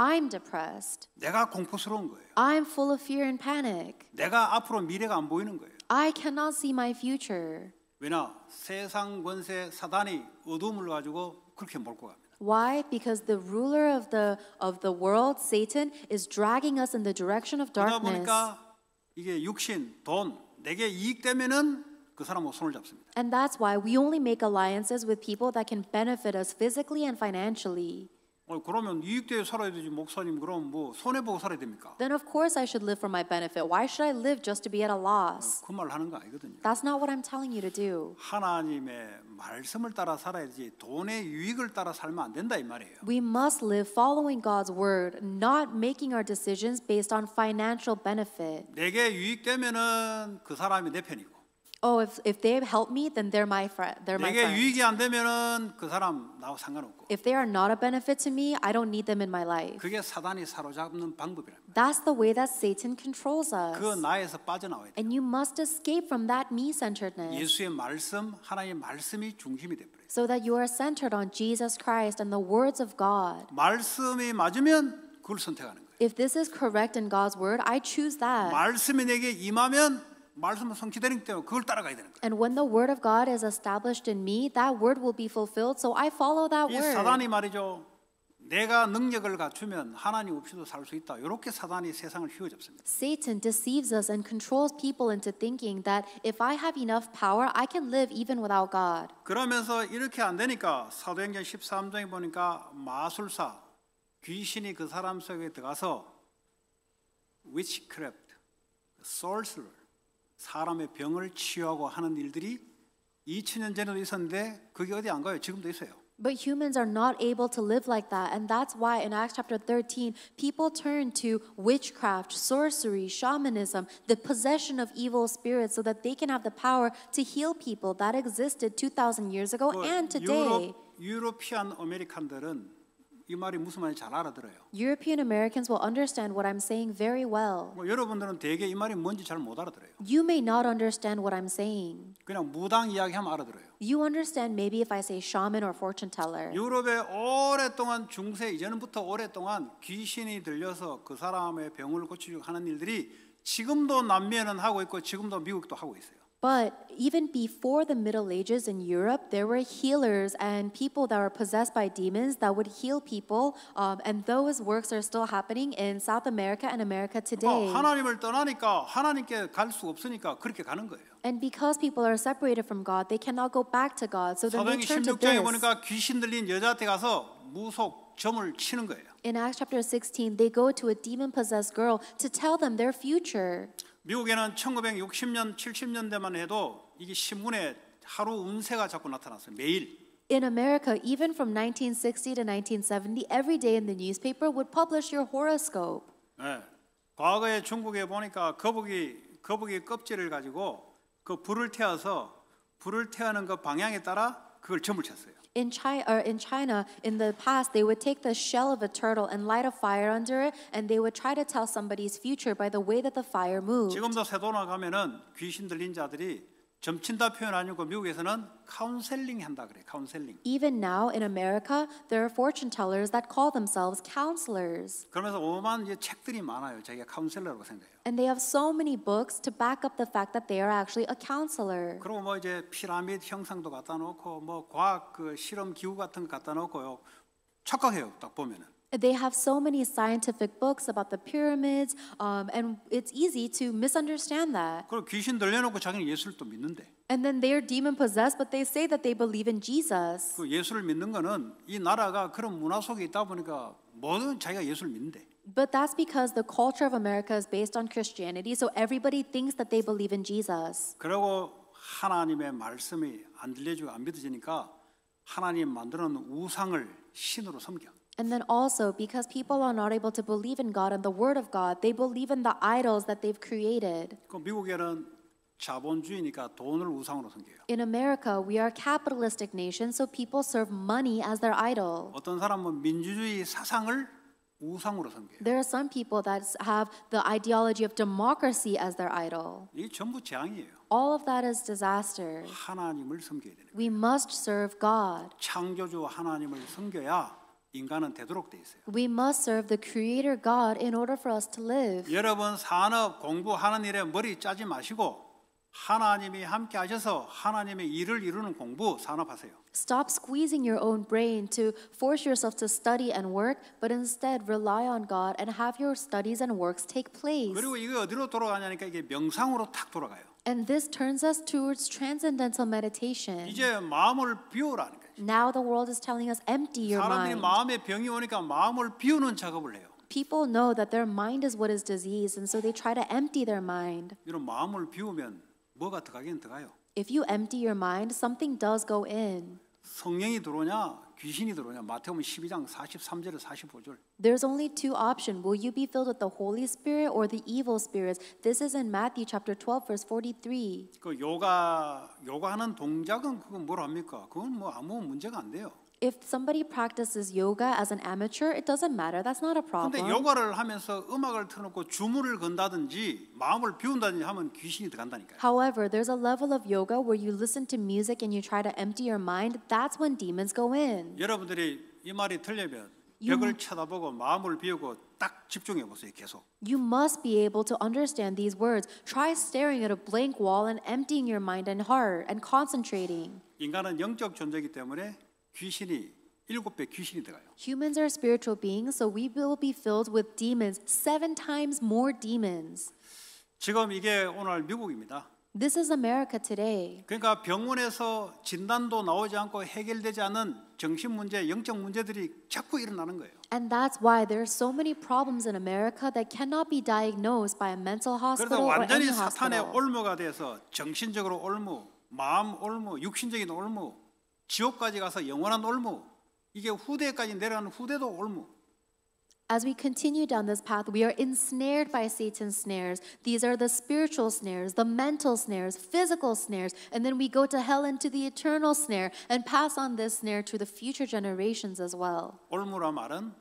I'm depressed. 내가 공포스러운 거예요. I'm full of fear and panic. 내가 앞으로 미래가 안 보이는 거예요. I cannot see my future. 왜냐? 세상 권세 사단이 어둠을 가지고 그렇게 몰고 갑니다. Why? Because the ruler of the of the world, Satan, is dragging us in the direction of darkness. 이게 육신, 돈, 내게 이익 되면은 그 사람하고 손을 잡습니다. And that's why we only make alliances with people that can benefit us physically and financially. 그러면 이익되어 살아야 되지 목사님 그럼 뭐 손해 보고 살아야 됩니까? Then of course I should live for my benefit. Why should I live just to be at a loss? 그말 하는 거 아니거든요. That's not what I'm telling you to do. 하나님의 말씀을 따라 살아야지 돈의 유익을 따라 살면 안 된다 이 말이에요. We must live following God's word, not making our decisions based on financial benefit. 내게 유익되면은 그 사람이 내 편이고 Oh, if if they help me, then they're my friend. They're my friend. If they are not a benefit to me, I don't need them in my life. That's the way that Satan controls us. And you must escape from that me-centeredness. 말씀, 하나님의 말씀이 중심이 돼 So that you are centered on Jesus Christ and the words of God. 말씀이 맞으면 선택하는 If this is correct in God's word, I choose that. 말씀이 내게 임하면 말씀은 성취되는 때문에 그걸 따라가야 되는 거예요. And when the word of God is established in me, that word will be fulfilled. So I follow that word. 이 사단이 말이죠. 내가 능력을 갖추면 하나님 없이도 살수 있다. 이렇게 사단이 세상을 휘어잡습니다. Satan deceives us and controls people into thinking that if I have enough power, I can live even without God. 그러면서 이렇게 안 되니까 사도행전 13장에 보니까 마술사 귀신이 그 사람 속에 들어가서 witchcraft, sorcerer 사람의 병을 치유하고 하는 일들이 2000년 전에도 있었는데 그게 어디 안 가요? 지금도 있어요. But humans are not able to live like that. And that's why in Acts chapter 13, people turn to witchcraft, sorcery, shamanism, the possession of evil spirits so that they can have the power to heal people. That existed 2,000 years ago and today. 유럽, 이 말이 무슨 말인지 잘 알아들어요. European Americans will understand what I'm saying very well. 뭐 여러분들은 대개 이 말이 뭔지 잘 못 알아들어요. You may not understand what I'm saying. 그냥 무당 이야기하면 알아들어요. You understand maybe if I say shaman or fortune teller. 유럽에 오랫동안 중세 이전부터 오랫동안 귀신이 들려서 그 사람의 병을 고치려고 하는 일들이 지금도 남미에는 하고 있고 지금도 미국도 하고 있어요. But even before the Middle Ages in Europe, there were healers and people that were possessed by demons that would heal people, um, and those works are still happening in South America and America today. And because people are separated from God, they cannot go back to God, so they turn to this. 보니까 귀신 들린 여자한테 가서 무속 점을 치는 거예요. In Acts chapter 16, they go to a demon-possessed girl to tell them their future. 미국에는 1960년, 70년대만 해도 이게 신문에 하루 운세가 자꾸 나타났어요. 매일. In America, even from 1960 to 1970, every day in the newspaper would publish your horoscope. 예. 과거에 중국에 보니까 거북이 거북이 껍질을 가지고 그 불을 태워서 불을 태우는 그 방향에 따라 그걸 점을 쳤어요. In China, or in China, in the past, they would take the shell of a turtle and light a fire under it, and they would try to tell somebody's future by the way that the fire moved. 지금도 세도나 가면은 귀신 들린 자들이 점친다 표현 아니고 미국에서는 카운셀링 한다 그래. 카운셀링. Even now in America, there are fortune tellers that call themselves counselors. 그러면서 오만 이제 책들이 많아요. 자기가 카운셀러라고 생각해요. And they have so many books to back up the fact that they are actually a counselor. 그리고 뭐 이제 피라미드 형상도 갖다 놓고 뭐 과학 그 실험 기구 같은 거 갖다 놓고요. 착각해요. 딱 보면은. they have so many scientific books about the pyramids, um, and it's easy to misunderstand that. 그리고 귀신 들려놓고 자기는 예수를 또 믿는데. And then they are demon possessed, but they say that they believe in Jesus. 그 예수를 믿는 거는 이 나라가 그런 문화 속에 있다 보니까 모든 자기가 예수를 믿는데. But that's because the culture of America is based on Christianity, so everybody thinks that they believe in Jesus. 그리고 하나님의 말씀이 안 들려주고 안 믿어지니까 하나님 만들어 놓은 우상을 신으로 섬겨. And then also, because people are not able to believe in God and the Word of God, they believe in the idols that they've created. In America, we are a capitalistic nation, so people serve money as their idol. There are some people that have the ideology of democracy as their idol. All of that is disaster. We must serve God. 인간은 되도록 돼 있어요. We must serve the creator God in order for us to live. 여러분 산업 공부하는 일에 머리 짜지 마시고 하나님이 함께 하셔서 하나님의 일을 이루는 공부 산업하세요. Stop squeezing your own brain to force yourself to study and work, but instead rely on God and have your studies and works take place. 그리고 이게 어디로 돌아가냐니까 이게 명상으로 탁 돌아가요. And this turns us towards transcendental meditation. 이제 마음을 비우라는 Now the world is telling us empty your 사람들이 mind. 마음에 병이 오니까 마음을 비우는 작업을 해요. People know that their mind is what is disease and so they try to empty their mind. 이런 마음을 비우면 뭐가 들어가긴 들어가요. If you empty your mind, something does go in. 성령이 들어오냐 귀신이 들어오냐? 마태복음 12장 43절에서 45절. There's only two option. Will you be filled with the Holy Spirit or the evil spirits? This is in Matthew chapter 12 verse 43. 그 요가 요가하는 동작은 그건 뭐라 합니까? 그건 뭐 아무 문제가 안 돼요. if somebody practices yoga as an amateur, it doesn't matter. That's not a 근데 problem. 요가를 하면서 음악을 틀어놓고 주문을 건다든지 마음을 비운다든지 하면 귀신이 However, there's a level of yoga where you listen to music and you try to empty your mind. That's when demons go in. 여러분들이 이 말이 틀리면 벽을 쳐다보고 마음을 비우고 딱 집중해 보세요. 계속. You must be able to understand these words. Try staring at a blank wall and emptying your mind and heart and concentrating. 인간은 영적 존재이기 때문에 귀신이 일곱 배 귀신이 들어가요. Humans are spiritual beings, so we will be filled with demons seven times more demons. 지금 이게 오늘 미국입니다. This is America today. 그러니까 병원에서 진단도 나오지 않고 해결되지 않은 정신 문제, 영적 문제들이 자꾸 일어나는 거예요. And that's why there are so many problems in America that cannot be diagnosed by a mental hospital or any hospital. 그래서 완전히 사탄의 올무가 돼서 정신적으로 올무, 마음 올무, 육신적인 올무 지옥까지 가서 영원한 올무 이게 후대까지 내려가는 후대도 올무 As we continue down this path, we are ensnared by Satan's snares. These are the spiritual snares, the mental snares, physical snares, and then we go to hell into the eternal snare and pass on this snare to the future generations as well. 올무라 말은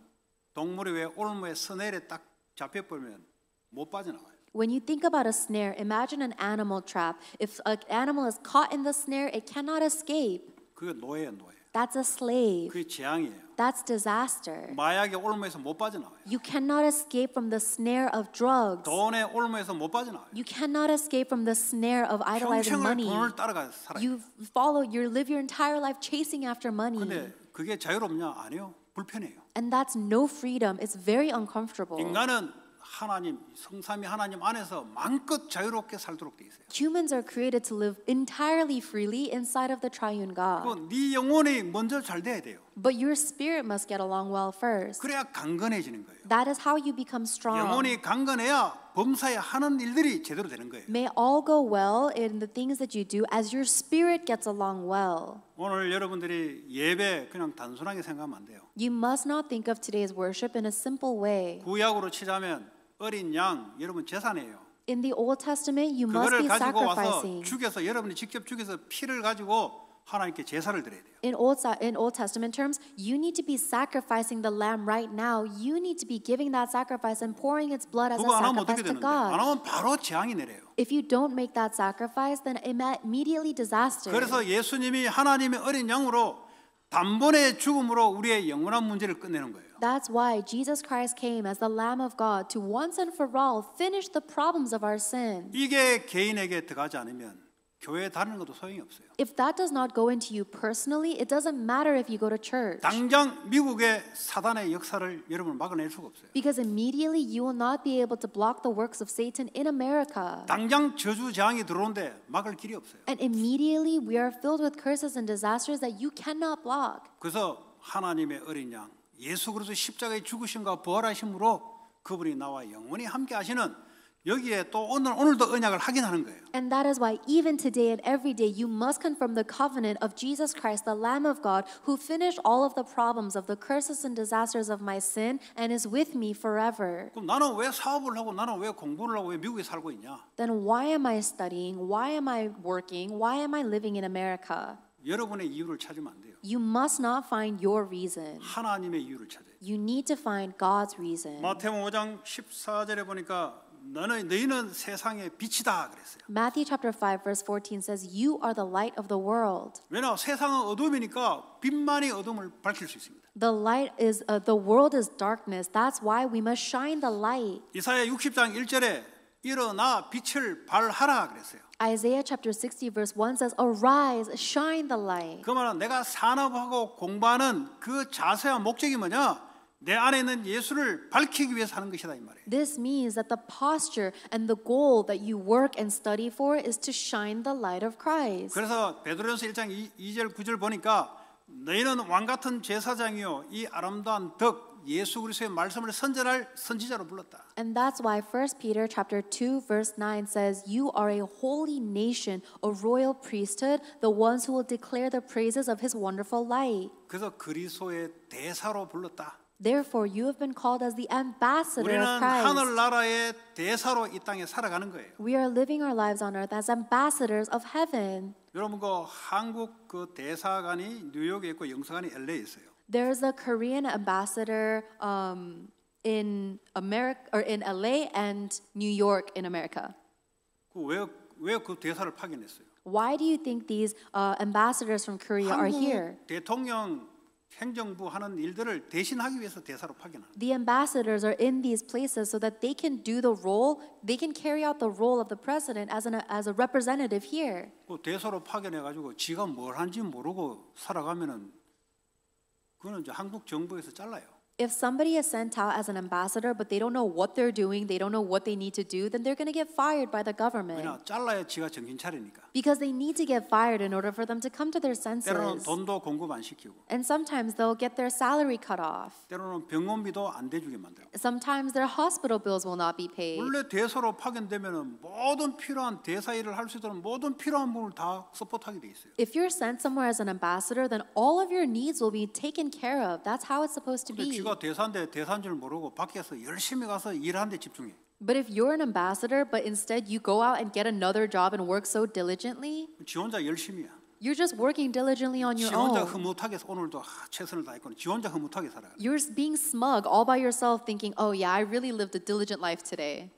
동물이 왜 올무의 스네일에 딱 잡혀버리면 못 빠져나와요. When you think about a snare, imagine an animal trap. If an animal is caught in the snare, it cannot escape. That's a slave. That's disaster. You cannot escape from the snare of drugs. You cannot escape from the snare of idolizing money. You follow your live your entire life chasing after money. And that's no freedom. It's very uncomfortable. 하나님 성삼위 하나님 안에서 자유롭게 살도록 돼 있어요. Humans are created to live entirely freely inside of the triune God. 그네 영혼이 먼저 잘 돼야 돼요. But your spirit must get along well first. 그래야 강건해지는 거예요. That is how you become strong. 영혼이 강건해야 범사에 하는 일들이 제대로 되는 거예요. May all go well in the things that you do as your spirit gets along well. 오늘 여러분들이 예배 그냥 단순하게 생각하면 안 돼요. You must not think of today's worship in a simple way. 구약으로 치자면 어린 양 여러분 재산이에요. In the Old Testament, you must be sacrificing. 죽여서 여러분이 직접 죽여서 피를 가지고 하나님께 제사를 드려야 돼요. In Old in Old Testament terms, you need to be sacrificing the lamb right now. You need to be giving that sacrifice and pouring its blood as a 그거 안 하면 어떻게 sacrifice to 되는데? 안 God. 하면 바로 재앙이 내려요. If you don't make that sacrifice, then imme- immediately disaster. 그래서 예수님이 하나님의 어린 양으로 단번에 죽음으로 우리의 영원한 문제를 끝내는 거예요. That's why Jesus Christ came as the Lamb of God to once and for all finish the problems of our sin. 이게 개인에게 들어가지 않으면 교회 다니는 것도 소용이 없어요. If that does not go into you personally, it doesn't matter if you go to church. 당장 미국의 사단의 역사를 여러분 막아낼 수가 없어요. Because immediately you will not be able to block the works of Satan in America. 당장 저주 재앙이 들어오는데 막을 길이 없어요. And immediately we are filled with curses and disasters that you cannot block. 그래서 하나님의 어린 양 예수 그리스도 십자가의 죽으심과 부활하심으로 그분이 나와 영원히 함께 하시는 여기에 또 오늘 오늘도 언약을 확인하는 거예요. And that is why even today and every day you must confirm the covenant of Jesus Christ, the Lamb of God, who finished all of the problems of the curses and disasters of my sin and is with me forever. 그럼 나는 왜 사업을 하고 나는 왜 공부를 하고 왜 미국에 살고 있냐? Then why am I studying? Why am I working? Why am I living in America? 여러분의 이유를 찾으면 안 돼요. You must not find your reason. 하나님의 이유를 찾아요. You need to find God's reason. 마태복음 5장 14절에 보니까 너는 너희는 세상의 빛이다 그랬어요. Matthew chapter 5 verse 14 says you are the light of the world. 왜냐 세상은 어둠이니까 빛만이 어둠을 밝힐 수 있습니다. The light is uh, the world is darkness. That's why we must shine the light. 이사야 60장 1절에 일어나 빛을 발하라 그랬어요. Isaiah chapter 60 verse 1 says arise shine the light. 그 말은 내가 산업하고 공부하는 그 자세와 목적이 뭐냐? 내 안에는 예수를 밝히기 위해서 하는 것이다 이 말이에요. This means that the posture and the goal that you work and study for is to shine the light of Christ. 그래서 베드로전서 1장 2, 2절 9절 보니까 너희는 왕 같은 제사장이요 이 아름다운 덕 예수 그리스도의 말씀을 선전할 선지자로 불렀다. And that's why 1 Peter chapter 2 verse 9 says you are a holy nation, a royal priesthood, the ones who will declare the praises of his wonderful light. 그래서 그리스도의 대사로 불렀다. Therefore, you have been called as the ambassador of Christ. 하늘나라의 대사로 이 땅에 살아가는 거예요. We are living our lives on earth as ambassadors of heaven. 여러분 그 한국 그 대사관이 뉴욕에 있고 영사관이 LA에 있어요. There's a Korean ambassador um, in America or in LA and New York in America. 그왜왜그 대사를 파견했어요? Why do you think these uh, ambassadors from Korea are here? 한국 대통령 행정부 하는 일들을 대신하기 위해서 대사로 파견하는. The ambassadors are in these places so that they can do the role, they can carry out the role of the president as an as a representative here. 그 대사로 파견해 가지고 지가 뭘 하는지 모르고 살아가면은 그거는 이제 한국 정부에서 잘라요. if somebody is sent out as an ambassador but they don't know what they're doing, they don't know what they need to do, then they're going to get fired by the government. 왜냐, Because they need to get fired in order for them to come to their senses. And sometimes they'll get their salary cut off. Sometimes their hospital bills will not be paid. If you're sent somewhere as an ambassador, then all of your needs will be taken care of. That's how it's supposed to be. 우리가 대사인데 대사인 줄 모르고 밖에서 열심히 가서 일하는데 집중해. But if you're an ambassador, but instead you go out and get another job and work so diligently, 지원자 열심히야. You're just working diligently on your 지 혼자 own. 흐뭇하게 아, 최선을 다했고 지 혼자 흐뭇하게 살아. You're being smug all by yourself, thinking, "Oh yeah, I really lived a diligent life today."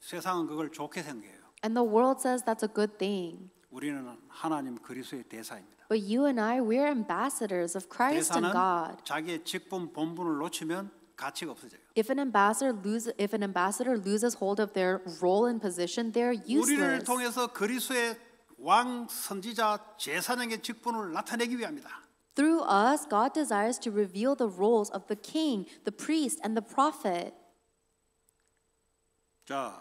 세상은 그걸 좋게 생각해요. And the world says that's a good thing. 우리는 하나님 그리스도의 대사입니다. But you and I, we're ambassadors of Christ and 대사는 God. 자기의 직분 본분을 놓치면 가치가 없어져요. If an ambassador loses, if an ambassador loses hold of their role and position, they're 우리를 useless. 통해서 그리스도의 왕 선지자 제사장의 직분을 나타내기 위함이다. Through us, God desires to reveal the roles of the king, the priest, and the prophet. 자,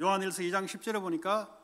요한일서 2장 10절에 보니까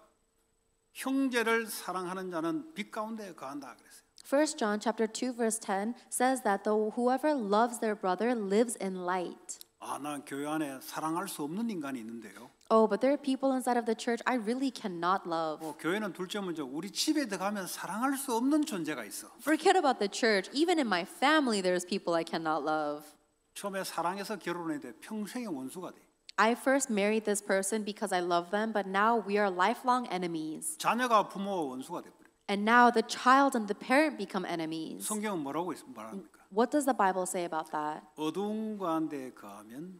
형제를 사랑하는 자는 빛 가운데 거한다 그랬어요. 1 John chapter 2 verse 10 says that the whoever loves their brother lives in light. 아, 난 교회 안에 사랑할 수 없는 인간이 있는데요. Oh, but there are people inside of the church I really cannot love. 어, 교회는 둘째 먼저 우리 집에 들어가면 사랑할 수 없는 존재가 있어. Forget about the church. Even in my family there's people I cannot love. 처음에 사랑해서 결혼해야 돼. 평생의 원수가 돼. I first married this person because I love them, but now we are lifelong enemies. 자녀가 부모와 원수가 돼 And now the child and the parent become enemies. 성경은 뭐라고 말합니까? What does the Bible say about that?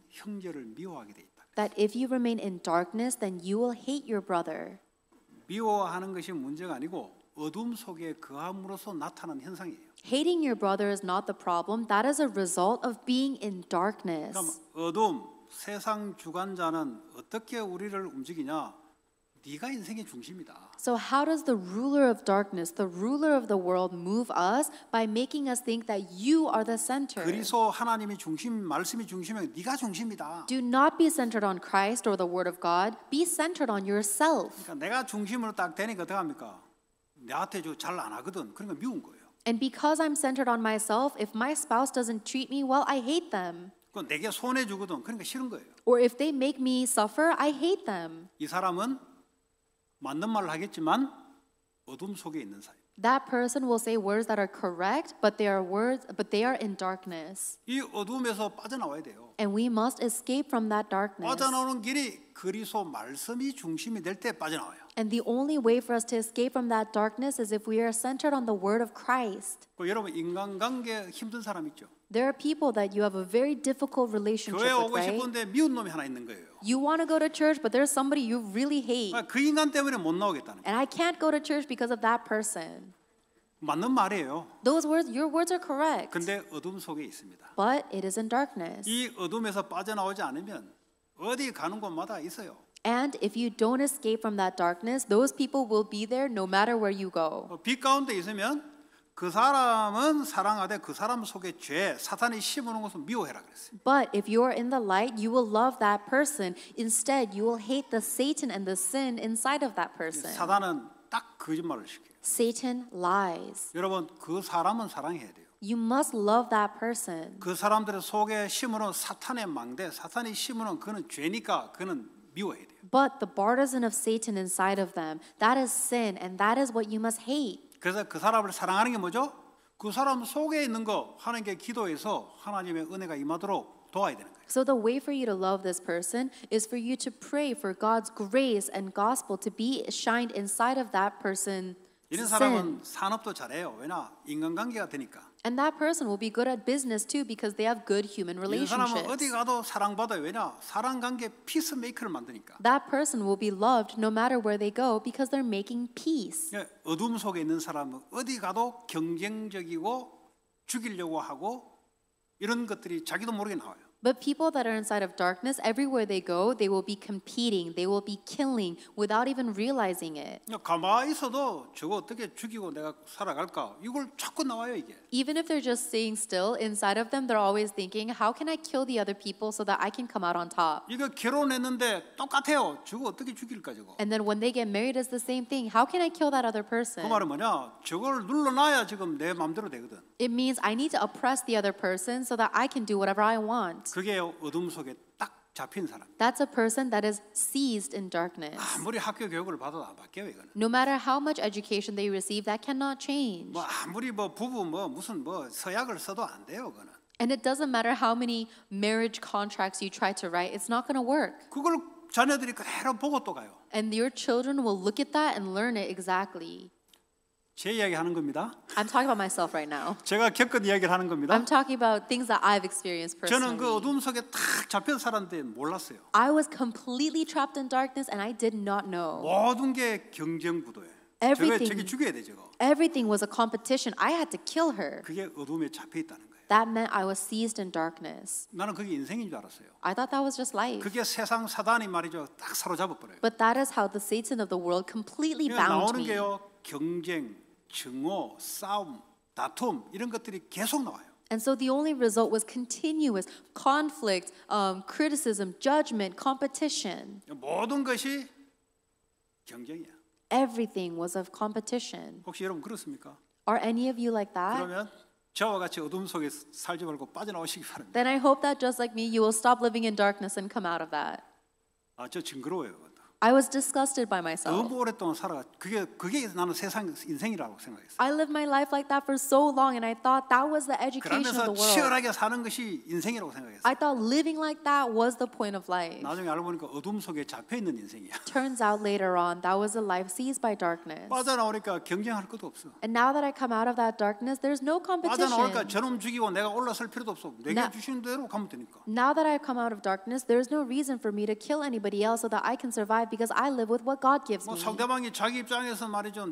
형제를 미워하게 돼 있다. That if you remain in darkness, then you will hate your brother. 미워하는 것이 문제가 아니고 어둠 속에 현상이에요. Hating your brother is not the problem, that is a result of being in darkness. 그럼 어둠 세상 주관자는 어떻게 우리를 움직이냐? 네가 인생의 중심이다. So how does the ruler of darkness, the ruler of the world move us by making us think that you are the center? 그리스도 하나님이 중심 말씀이 중심이 네가 중심이다. Do not be centered on Christ or the word of God. Be centered on yourself. 그러니까 내가 중심으로 딱 되니까 어떻게 합니까? 나한테 저잘안 하거든. 그러니까 미운 거예요. And because I'm centered on myself, if my spouse doesn't treat me well, I hate them. 그 내게 손해 주거든. 그러니까 싫은 거예요. Or if they make me suffer, I hate them. 이 사람은 맞는 말을 하겠지만 어둠 속에 있는 사람. That person will say words that are correct, but they are words, but they are in darkness. 이 어둠에서 빠져나와야 돼요. And we must escape from that darkness. 빠져나오는 길이 그리스도 말씀이 중심이 될 때 빠져나와요. And the only way for us to escape from that darkness is if we are centered on the word of Christ. 그 여러분 인간관계 힘든 사람 있죠? There are people that you have a very difficult relationship with, right? You want to go to church, but there's somebody you really hate, 때문에 못 나오겠다는 and I can't go to church because of that person. 맞는 말이에요. Those words, your words are correct, but it is in darkness. And if you don't escape from that darkness, those people will be there no matter where you go. 가운데 있으면 그 사람은 사랑하되 그 사람 속에 죄 사탄이 심어놓은 것을 미워해라 그랬어요. But if you are in the light, you will love that person. Instead, you will hate the Satan and the sin inside of that person. 사단은 딱 거짓말을 시켜요. Satan lies. 여러분 그 사람은 사랑해야 돼요. You must love that person. 그 사람들의 속에 심어놓은 사탄의 망대, 사탄이 심어놓은 그는 죄니까 그는 미워해야 돼요. But the partisan of Satan inside of them, that is sin, and that is what you must hate. 그래서 그 사람을 사랑하는 게 뭐죠? 그 사람 속에 있는 거 하나님께 기도해서 하나님의 은혜가 임하도록 도와야 되는 거예요. So the way for you to love this person is for you to pray for God's grace and gospel to be shined inside of that person. 이런 사람은 산업도 잘해요. 왜냐 인간관계가 되니까. And that person will be good at business too because they have good human 이 사람은 어디 relationships. 가도 사랑받아요. 왜냐? 사랑 관계 피스메이커를 만드니까. That person will be loved no matter where they go because they're making peace. 예, 어둠 속에 있는 사람은 어디 가도 경쟁적이고 죽이려고 하고 이런 것들이 자기도 모르게 나와요. But people that are inside of darkness, everywhere they go, they will be competing, they will be killing without even realizing it. 저거 어떻게 죽이고 내가 살아갈까? 이걸 자꾸 나와요, 이게. Even if they're just staying still, inside of them they're always thinking, how can I kill the other people so that I can come out on top? 이거 결혼했는데 똑같아요. 저거 어떻게 죽일까 저거? And then when they get married it's the same thing. How can I kill that other person? 그 말은 뭐냐? 저걸 눌러놔야 지금 내 마음대로 되거든. It means I need to oppress the other person so that I can do whatever I want. 그게 어둠 속에 딱 잡힌 사람. That's a person that is seized in darkness. 아무리 학교 교육을 받아도 안 이거는. No matter how much education they receive, that cannot change. 뭐 아무리 뭐 부부 뭐 무슨 뭐 서약을 써도 안 돼요 그거는. And it doesn't matter how many marriage contracts you try to write, it's not going to work. And your children will look at that and learn it exactly. 제 이야기 하는 겁니다. I'm talking about myself right now. 제가 겪은 이야기를 하는 겁니다. I'm talking about things that I've experienced personally. 저는 그 어둠 속에 탁 잡혀 살았는데 몰랐어요. I was completely trapped in darkness and I did not know. 모든 게 경쟁 구도예요. Everything. 저게 죽여야 돼 저거. Everything was a competition. I had to kill her. 그게 어둠에 잡혀 있다는 거예요. That meant I was seized in darkness. 나는 그게 인생인 줄 알았어요. I thought that was just life. 그게 세상 사단이 말이죠. 딱 사로잡아 버려요. But that is how the Satan of the world completely bound me. 나오는 게요. 경쟁 증오, 싸움, 다툼 이런 것들이 계속 나와요. And so the only result was continuous conflict, um, criticism, judgment, competition. 모든 것이 경쟁이야. Everything was of competition. 혹시 여러분 그렇습니까? Are any of you like that? 그러면 저와 같이 어둠 속에 살지 말고 빠져나오시기 바랍니다. Then I hope that just like me, you will stop living in darkness and come out of that. 아, 저 징그러워요. I was disgusted by myself. I lived my life like that for so long, and I thought that was the education of the world. I thought living like that was the point of life. (laughs) Turns out later on, that was a life seized by darkness. And now that I come out of that darkness, there's no competition. Now- Now that I've come out of darkness, there's no reason for me to kill anybody else so that I can survive life because I live with what God gives 뭐 me. 상대방이 자기 입장에서 말이죠.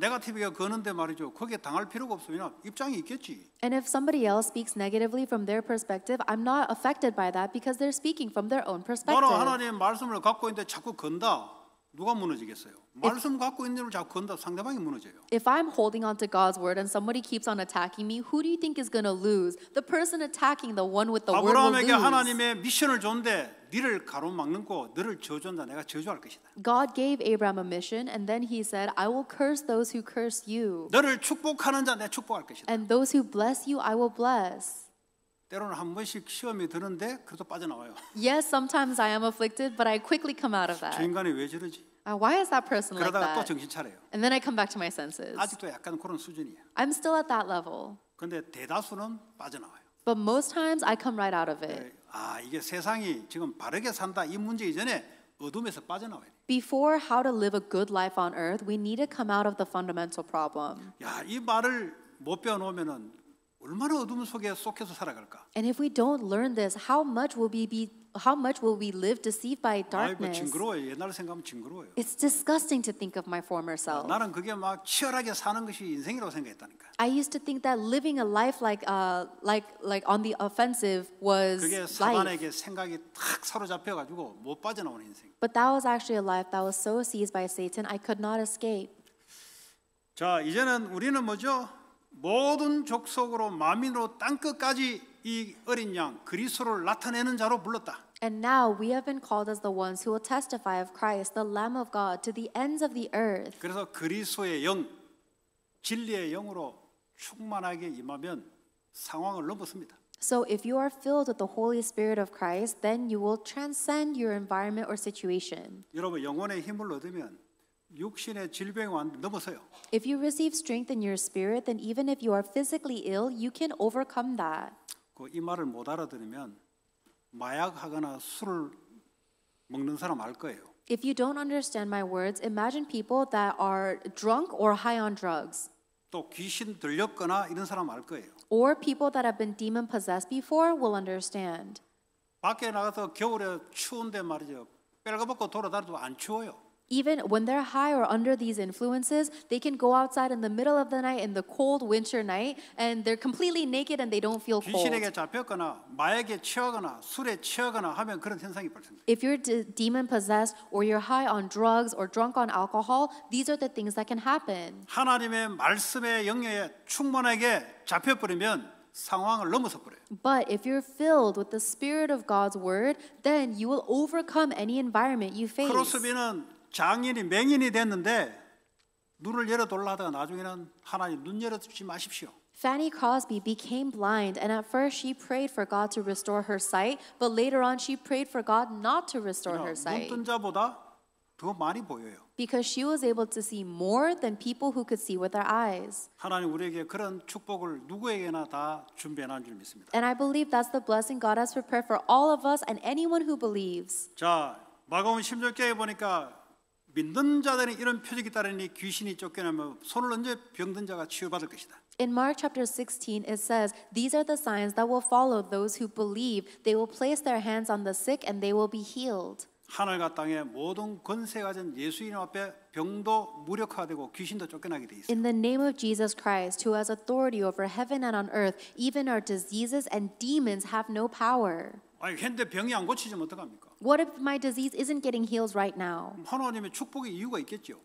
거는데 말이죠. 거기에 당할 필요가 없으면 입장이 있겠지. And if somebody else speaks negatively from their perspective, I'm not affected by that because they're speaking from their own perspective. 말씀을 갖고 있는데 자꾸 건다. 누가 무너지겠어요? 말씀 갖고 있는 걸 자꾸 건다 상대방이 무너져요. If I'm holding on to God's word and somebody keeps on attacking me, who do you think is going to lose? The person attacking the one with the word will lose. 아브라함에게 하나님의 미션을 줬는데 너를 너를 저주한다 내가 저주할 것이다. God gave Abraham a mission and then he said, I will curse those who curse you. 너를 축복하는 축복할 것이다. And those who bless you I will bless. 때로는 한 번씩 시험이 드는데 그래도 빠져나와요. Yes, sometimes I am afflicted, but I quickly come out of that. 저 인간이 왜 저러지? Uh, why is that person like 그러다가 또 that? 정신 차려요. And then I come back to my senses. 아직도 약간 그런 수준이에요. I'm still at that level, 근데 대다수는 빠져나와요. but most times I come right out of it. 아 이게 세상이 지금 바르게 산다 이 문제 이전에 어둠에서 빠져나와야 돼. Before how to live a good life on earth, we need to come out of the fundamental problem. 야이 말을 못 배워놓으면은 얼마나 어둠 속에 살아갈까? And if we don't learn this, how much will we be how much will we live deceived by 아이고 darkness? 옛날 생각하면 징그러워요. It's disgusting to think of my former self. 나는 그게 막 치열하게 사는 것이 인생이라고 생각했다니까. I used to think that living a life like uh like like on the offensive was 그게 life. 생각이 탁 사로잡혀 가지고 못 인생. But that was actually a life that was so seized by Satan I could not escape. 자, 이제는 우리는 뭐죠? 모든 족속으로 만민으로 땅 끝까지 이 어린 양 그리스도를 나타내는 자로 불렀다. And now we have been called as the ones who will testify of Christ, the Lamb of God, to the ends of the earth. 그래서 그리스도의 영, 진리의 영으로 충만하게 임하면 상황을 넘어섭니다. So if you are filled with the Holy Spirit of Christ, then you will transcend your environment or situation. 여러분 영혼의 힘을 얻으면 육신의 질병 넘어서요. If you receive strength in your spirit, then even if you are physically ill, you can overcome that. 그이 말을 못 알아들으면 마약하거나 술을 먹는 사람 알 거예요. If you don't understand my words, imagine people that are drunk or high on drugs. 또 귀신 들렸거나 이런 사람 알 거예요. Or people that have been demon possessed before will understand. 밖에 나가서 겨울에 추운데 말이죠. 빨가벗고 돌아다녀도 안 추워요. even when they're high or under these influences, they can go outside in the middle of the night in the cold winter night and they're completely naked and they don't feel cold. If you're de- demon possessed or you're high on drugs or drunk on alcohol, these are the things that can happen. But if you're filled with the spirit of God's word, then you will overcome any environment you face. 장인이 맹인이 됐는데 눈을 열어 돌라다가 나중에는 하나님 눈 열어 주지 마십시오. Fanny Crosby became blind, and at first she prayed for God to restore her sight, but later on she prayed for God not to restore her sight. 눈뜬 자보다 더 많이 보여요. Because she was able to see more than people who could see with their eyes. 하나님 우리에게 그런 축복을 누구에게나 다 준비해놓은 줄 믿습니다. And I believe that's the blessing God has prepared for all of us and anyone who believes. 자, 마가음 16장에 보니까 믿는 자들은 이런 표적이 따르니 귀신이 손을 얹어 병든 자가 치유받을 것이다. In Mark chapter 16, it says, These are the signs that will follow those who believe. They will place their hands on the sick and they will be healed. 하늘과 땅의 모든 예수 이름 앞에 병도 무력화되고 귀신도 쫓겨나게 돼 In the name of Jesus Christ, who has authority over heaven and on earth, even our diseases and demons have no power. 아니 근데 병이 안 고치지면 어떡합니까? What if my disease isn't getting healed right now?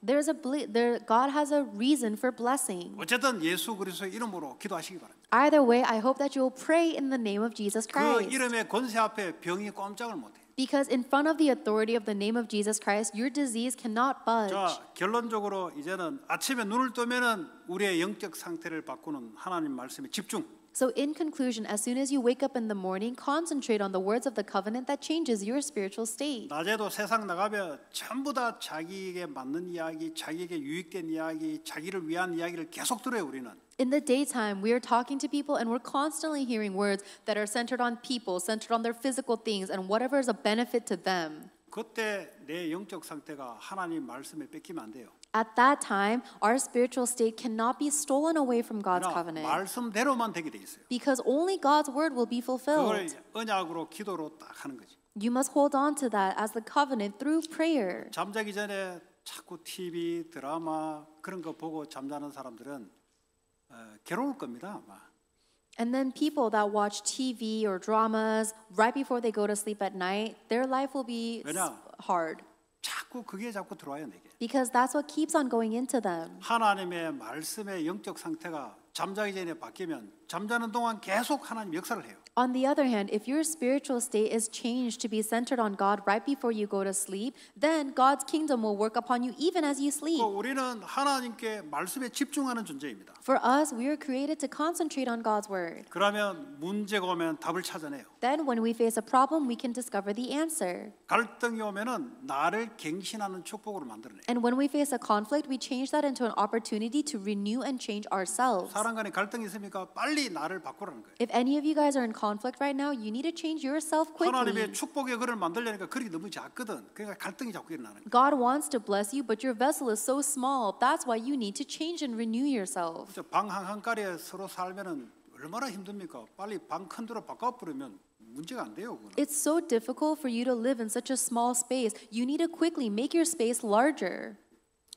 There's a ble- there, God has a reason for blessing. Either way, I hope that you will pray in the name of Jesus Christ. Because in front of the authority of the name of Jesus Christ, your disease cannot budge. 자 결론적으로 이제는 아침에 눈을 뜨면은 우리의 영적 상태를 바꾸는 하나님 말씀에 집중. So, in conclusion, as soon as you wake up in the morning, concentrate on the words of the covenant that changes your spiritual state. 낮에도 세상 나가면 전부 다 자기에게 맞는 이야기, 자기에게 유익된 이야기, 자기를 위한 이야기를 계속 들어요 우리는. In the daytime, we are talking to people and we're constantly hearing words that are centered on people, centered on their physical things, and whatever is a benefit to them. 그때 내 영적 상태가 하나님 말씀에 뺏기면 안 돼요. At that time, our spiritual state cannot be stolen away from God's covenant. 말씀대로만 Because only God's word will be fulfilled. 언약으로 You must hold on to that as the covenant through prayer. 잠자기 전에 자꾸 TV 드라마 그런 거 보고 잠자는 사람들은 어, 괴로울 겁니다. 아마. And then people that watch TV or dramas right before they go to sleep at night, their life will be 왜냐, hard. 자꾸 그게 자꾸 들어와요 내게. Because that's what keeps on going into them. 하나님의 말씀의 영적 상태가 잠자기 전에 바뀌면 잠자는 동안 계속 하나님 역사를 해요. On the other hand, if your spiritual state is changed to be centered on God right before you go to sleep, then God's kingdom will work upon you even as you sleep. 우리는 하나님께 말씀에 집중하는 존재입니다. For us, we are created to concentrate on God's word. 그러면 문제가 오면 답을 찾아내요. Then when we face a problem, we can discover the answer. 갈등이 오면은 나를 갱신하는 축복으로 And when we face a conflict, we change that into an opportunity to renew and change ourselves. 사람 간에 갈등이 있습니까? 빨리 나를 바꾸라는 거예요. If any of you guys are in conflict right now, you need to change yourself quickly. 하나님의 축복의 그를 만들려니까 그리 너무 작거든. 그러니까 갈등이 자꾸 일어나는 거예요. God wants to bless you, but your vessel is so small. That's why you need to change and renew yourself. 방한 한가리에 서로 살면은 얼마나 힘듭니까? 빨리 방큰 데로 바꿔 버리면 문제가 안 돼요. 그건. It's so difficult for you to live in such a small space. You need to quickly make your space larger.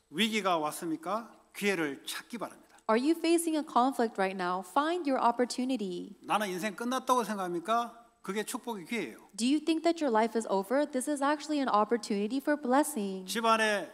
위기가 왔으니까 기회를 찾기 바랍니다. Are you facing a conflict right now? Find your opportunity. 나는 인생 끝났다고 생각합니까? 그게 축복의 기회예요. Do you think that your life is over? This is actually an opportunity for blessing. 집안에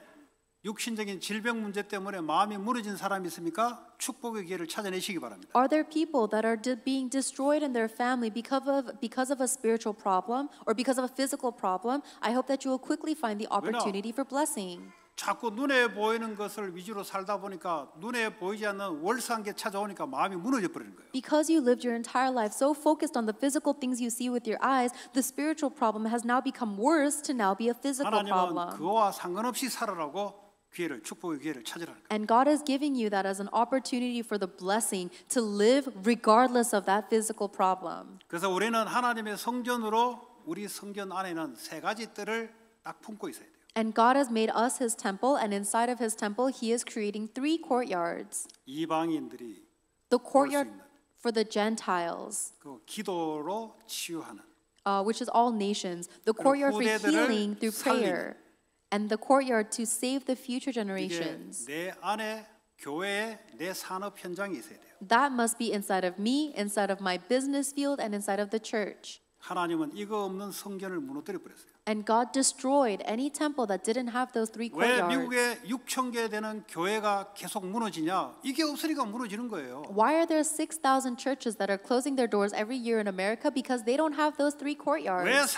육신적인 질병 문제 때문에 마음이 무너진 사람이 있습니까? 축복의 기회를 찾아내시기 바랍니다. Are there people that are being destroyed in their family because of because of a spiritual problem or because of a physical problem? I hope that you will quickly find the opportunity for blessing. 자꾸 눈에 보이는 것을 위주로 살다 보니까 눈에 보이지 않는 월상한 게 찾아오니까 마음이 무너져 버리는 거예요. Because you lived your entire life so focused on the physical things you see with your eyes, the spiritual problem has now become worse to now be a physical problem. 하나님은 그와 상관없이 살아라고 기회를 축복의 기회를 찾으라는 거예요. And God is giving you that as an opportunity for the blessing to live regardless of that physical problem. 그래서 우리는 하나님의 성전으로 우리 성전 안에는 세 가지 뜰을 딱 품고 있어야 돼. And God has made us his temple, and inside of his temple, he is creating three courtyards. The courtyard for the Gentiles, uh, which is all nations, the courtyard for healing through prayer, and the courtyard to save the future generations. That must be inside of me, inside of my business field, and inside of the church. 하나님은 이거 없는 성전을 무너뜨려 버렸어요. And God destroyed any temple that didn't have those three courtyards. Why are there 6,000 churches that are closing their doors every year in America? Because they don't have those three courtyards.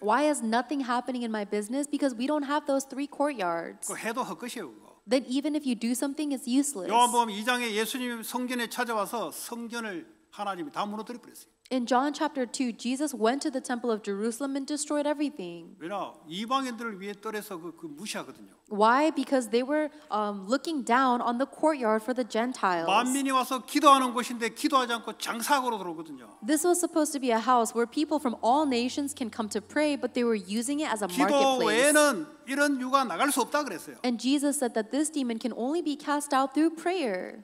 Why is nothing happening in my business? Because we don't have those three courtyards. Then even if you do something, it's useless. 2장에 예수님 성전에 찾아와서 성전을 하나님이 다 무너뜨려 버렸어요. In John chapter 2, Jesus went to the temple of Jerusalem and destroyed everything. Why? Because they were um, looking down on the courtyard for the Gentiles. 곳인데 This was supposed to be a house where people from all nations can come to pray, but they were using it as a marketplace. And Jesus said that this demon can only be cast out through prayer.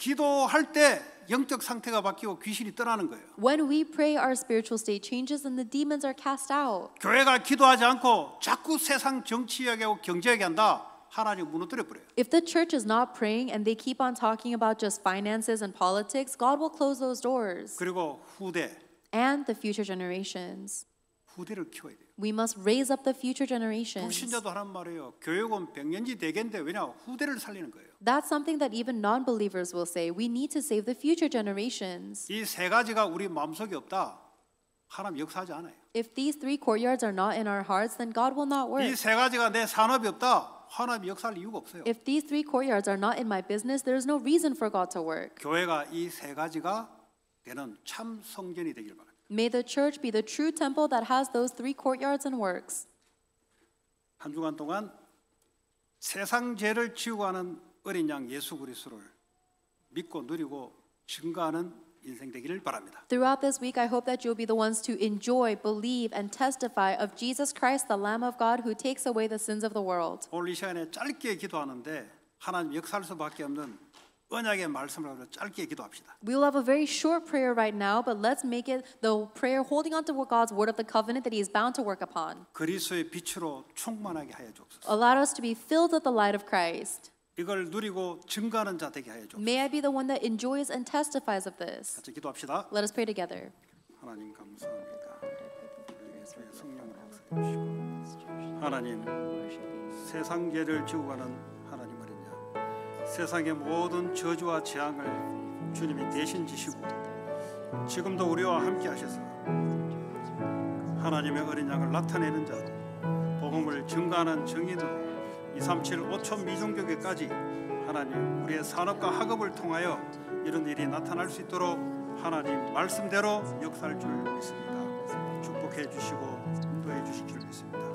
영적 상태가 바뀌고 귀신이 떠나는 거예요. When we pray our spiritual state changes and the demons are cast out. 교회가 기도하지 않고 자꾸 세상 정치 이야기하고 경제 이야기한다. 하나님 무너뜨려 버려요. If the church is not praying and they keep on talking about just finances and politics, God will close those doors. 그리고 후대 and the future generations. 후대를 키워야 돼요. We must raise up the future generations. 불신자도 하란 말이에요. 교육은 백년지 대계인데 왜냐 후대를 살리는 거예요. That's something that even non-believers will say. We need to save the future generations. 이세 가지가 우리 마음속에 없다. 하나님 역사하지 않아요. If these three courtyards are not in our hearts, then God will not work. 이세 가지가 내 산업이 없다. 하나님 역사할 이유가 없어요. If these three courtyards are not in my business, there is no reason for God to work. 교회가 이세 가지가 되는 참 성전이 되길 바라. May the church be the true temple that has those three courtyards and works. 한 주간 동안 세상 죄를 하는 어린 양 예수 그리스도를 믿고 누리고 증거하는 인생 되기를 바랍니다. Throughout this week I hope that you'll be the ones to enjoy, believe and testify of Jesus Christ the Lamb of God who takes away the sins of the world. 오늘 이 시간에 짧게 기도하는데 하나님 역사할 수밖에 없는 언약의 말씀을 가지고 짧게 기도합시다. We'll have a very short prayer right now, but let's make it the prayer holding on to God's word of the covenant that He is bound to work upon. 그리스도의 빛으로 충만하게 하여 주옵소서. Allow us to be filled with the light of Christ. 이걸 누리고 자 되게 하여 주옵소서. May I be the one that enjoys and testifies of this. 같이 기도합시다. Let us pray together. 하나님 감사합니다. 성령으로 역사해 하나님 세상 죄를 세상의 모든 저주와 재앙을 주님이 대신 지시고 지금도 우리와 함께 하셔서 하나님의 어린 양을 나타내는 자도 복음을 증가하는 정의도 237 5천 미종교계까지 하나님 우리의 산업과 학업을 통하여 이런 일이 나타날 수 있도록 하나님 말씀대로 역사할 줄 믿습니다. 축복해 주시고 인도해 주실 줄 믿습니다.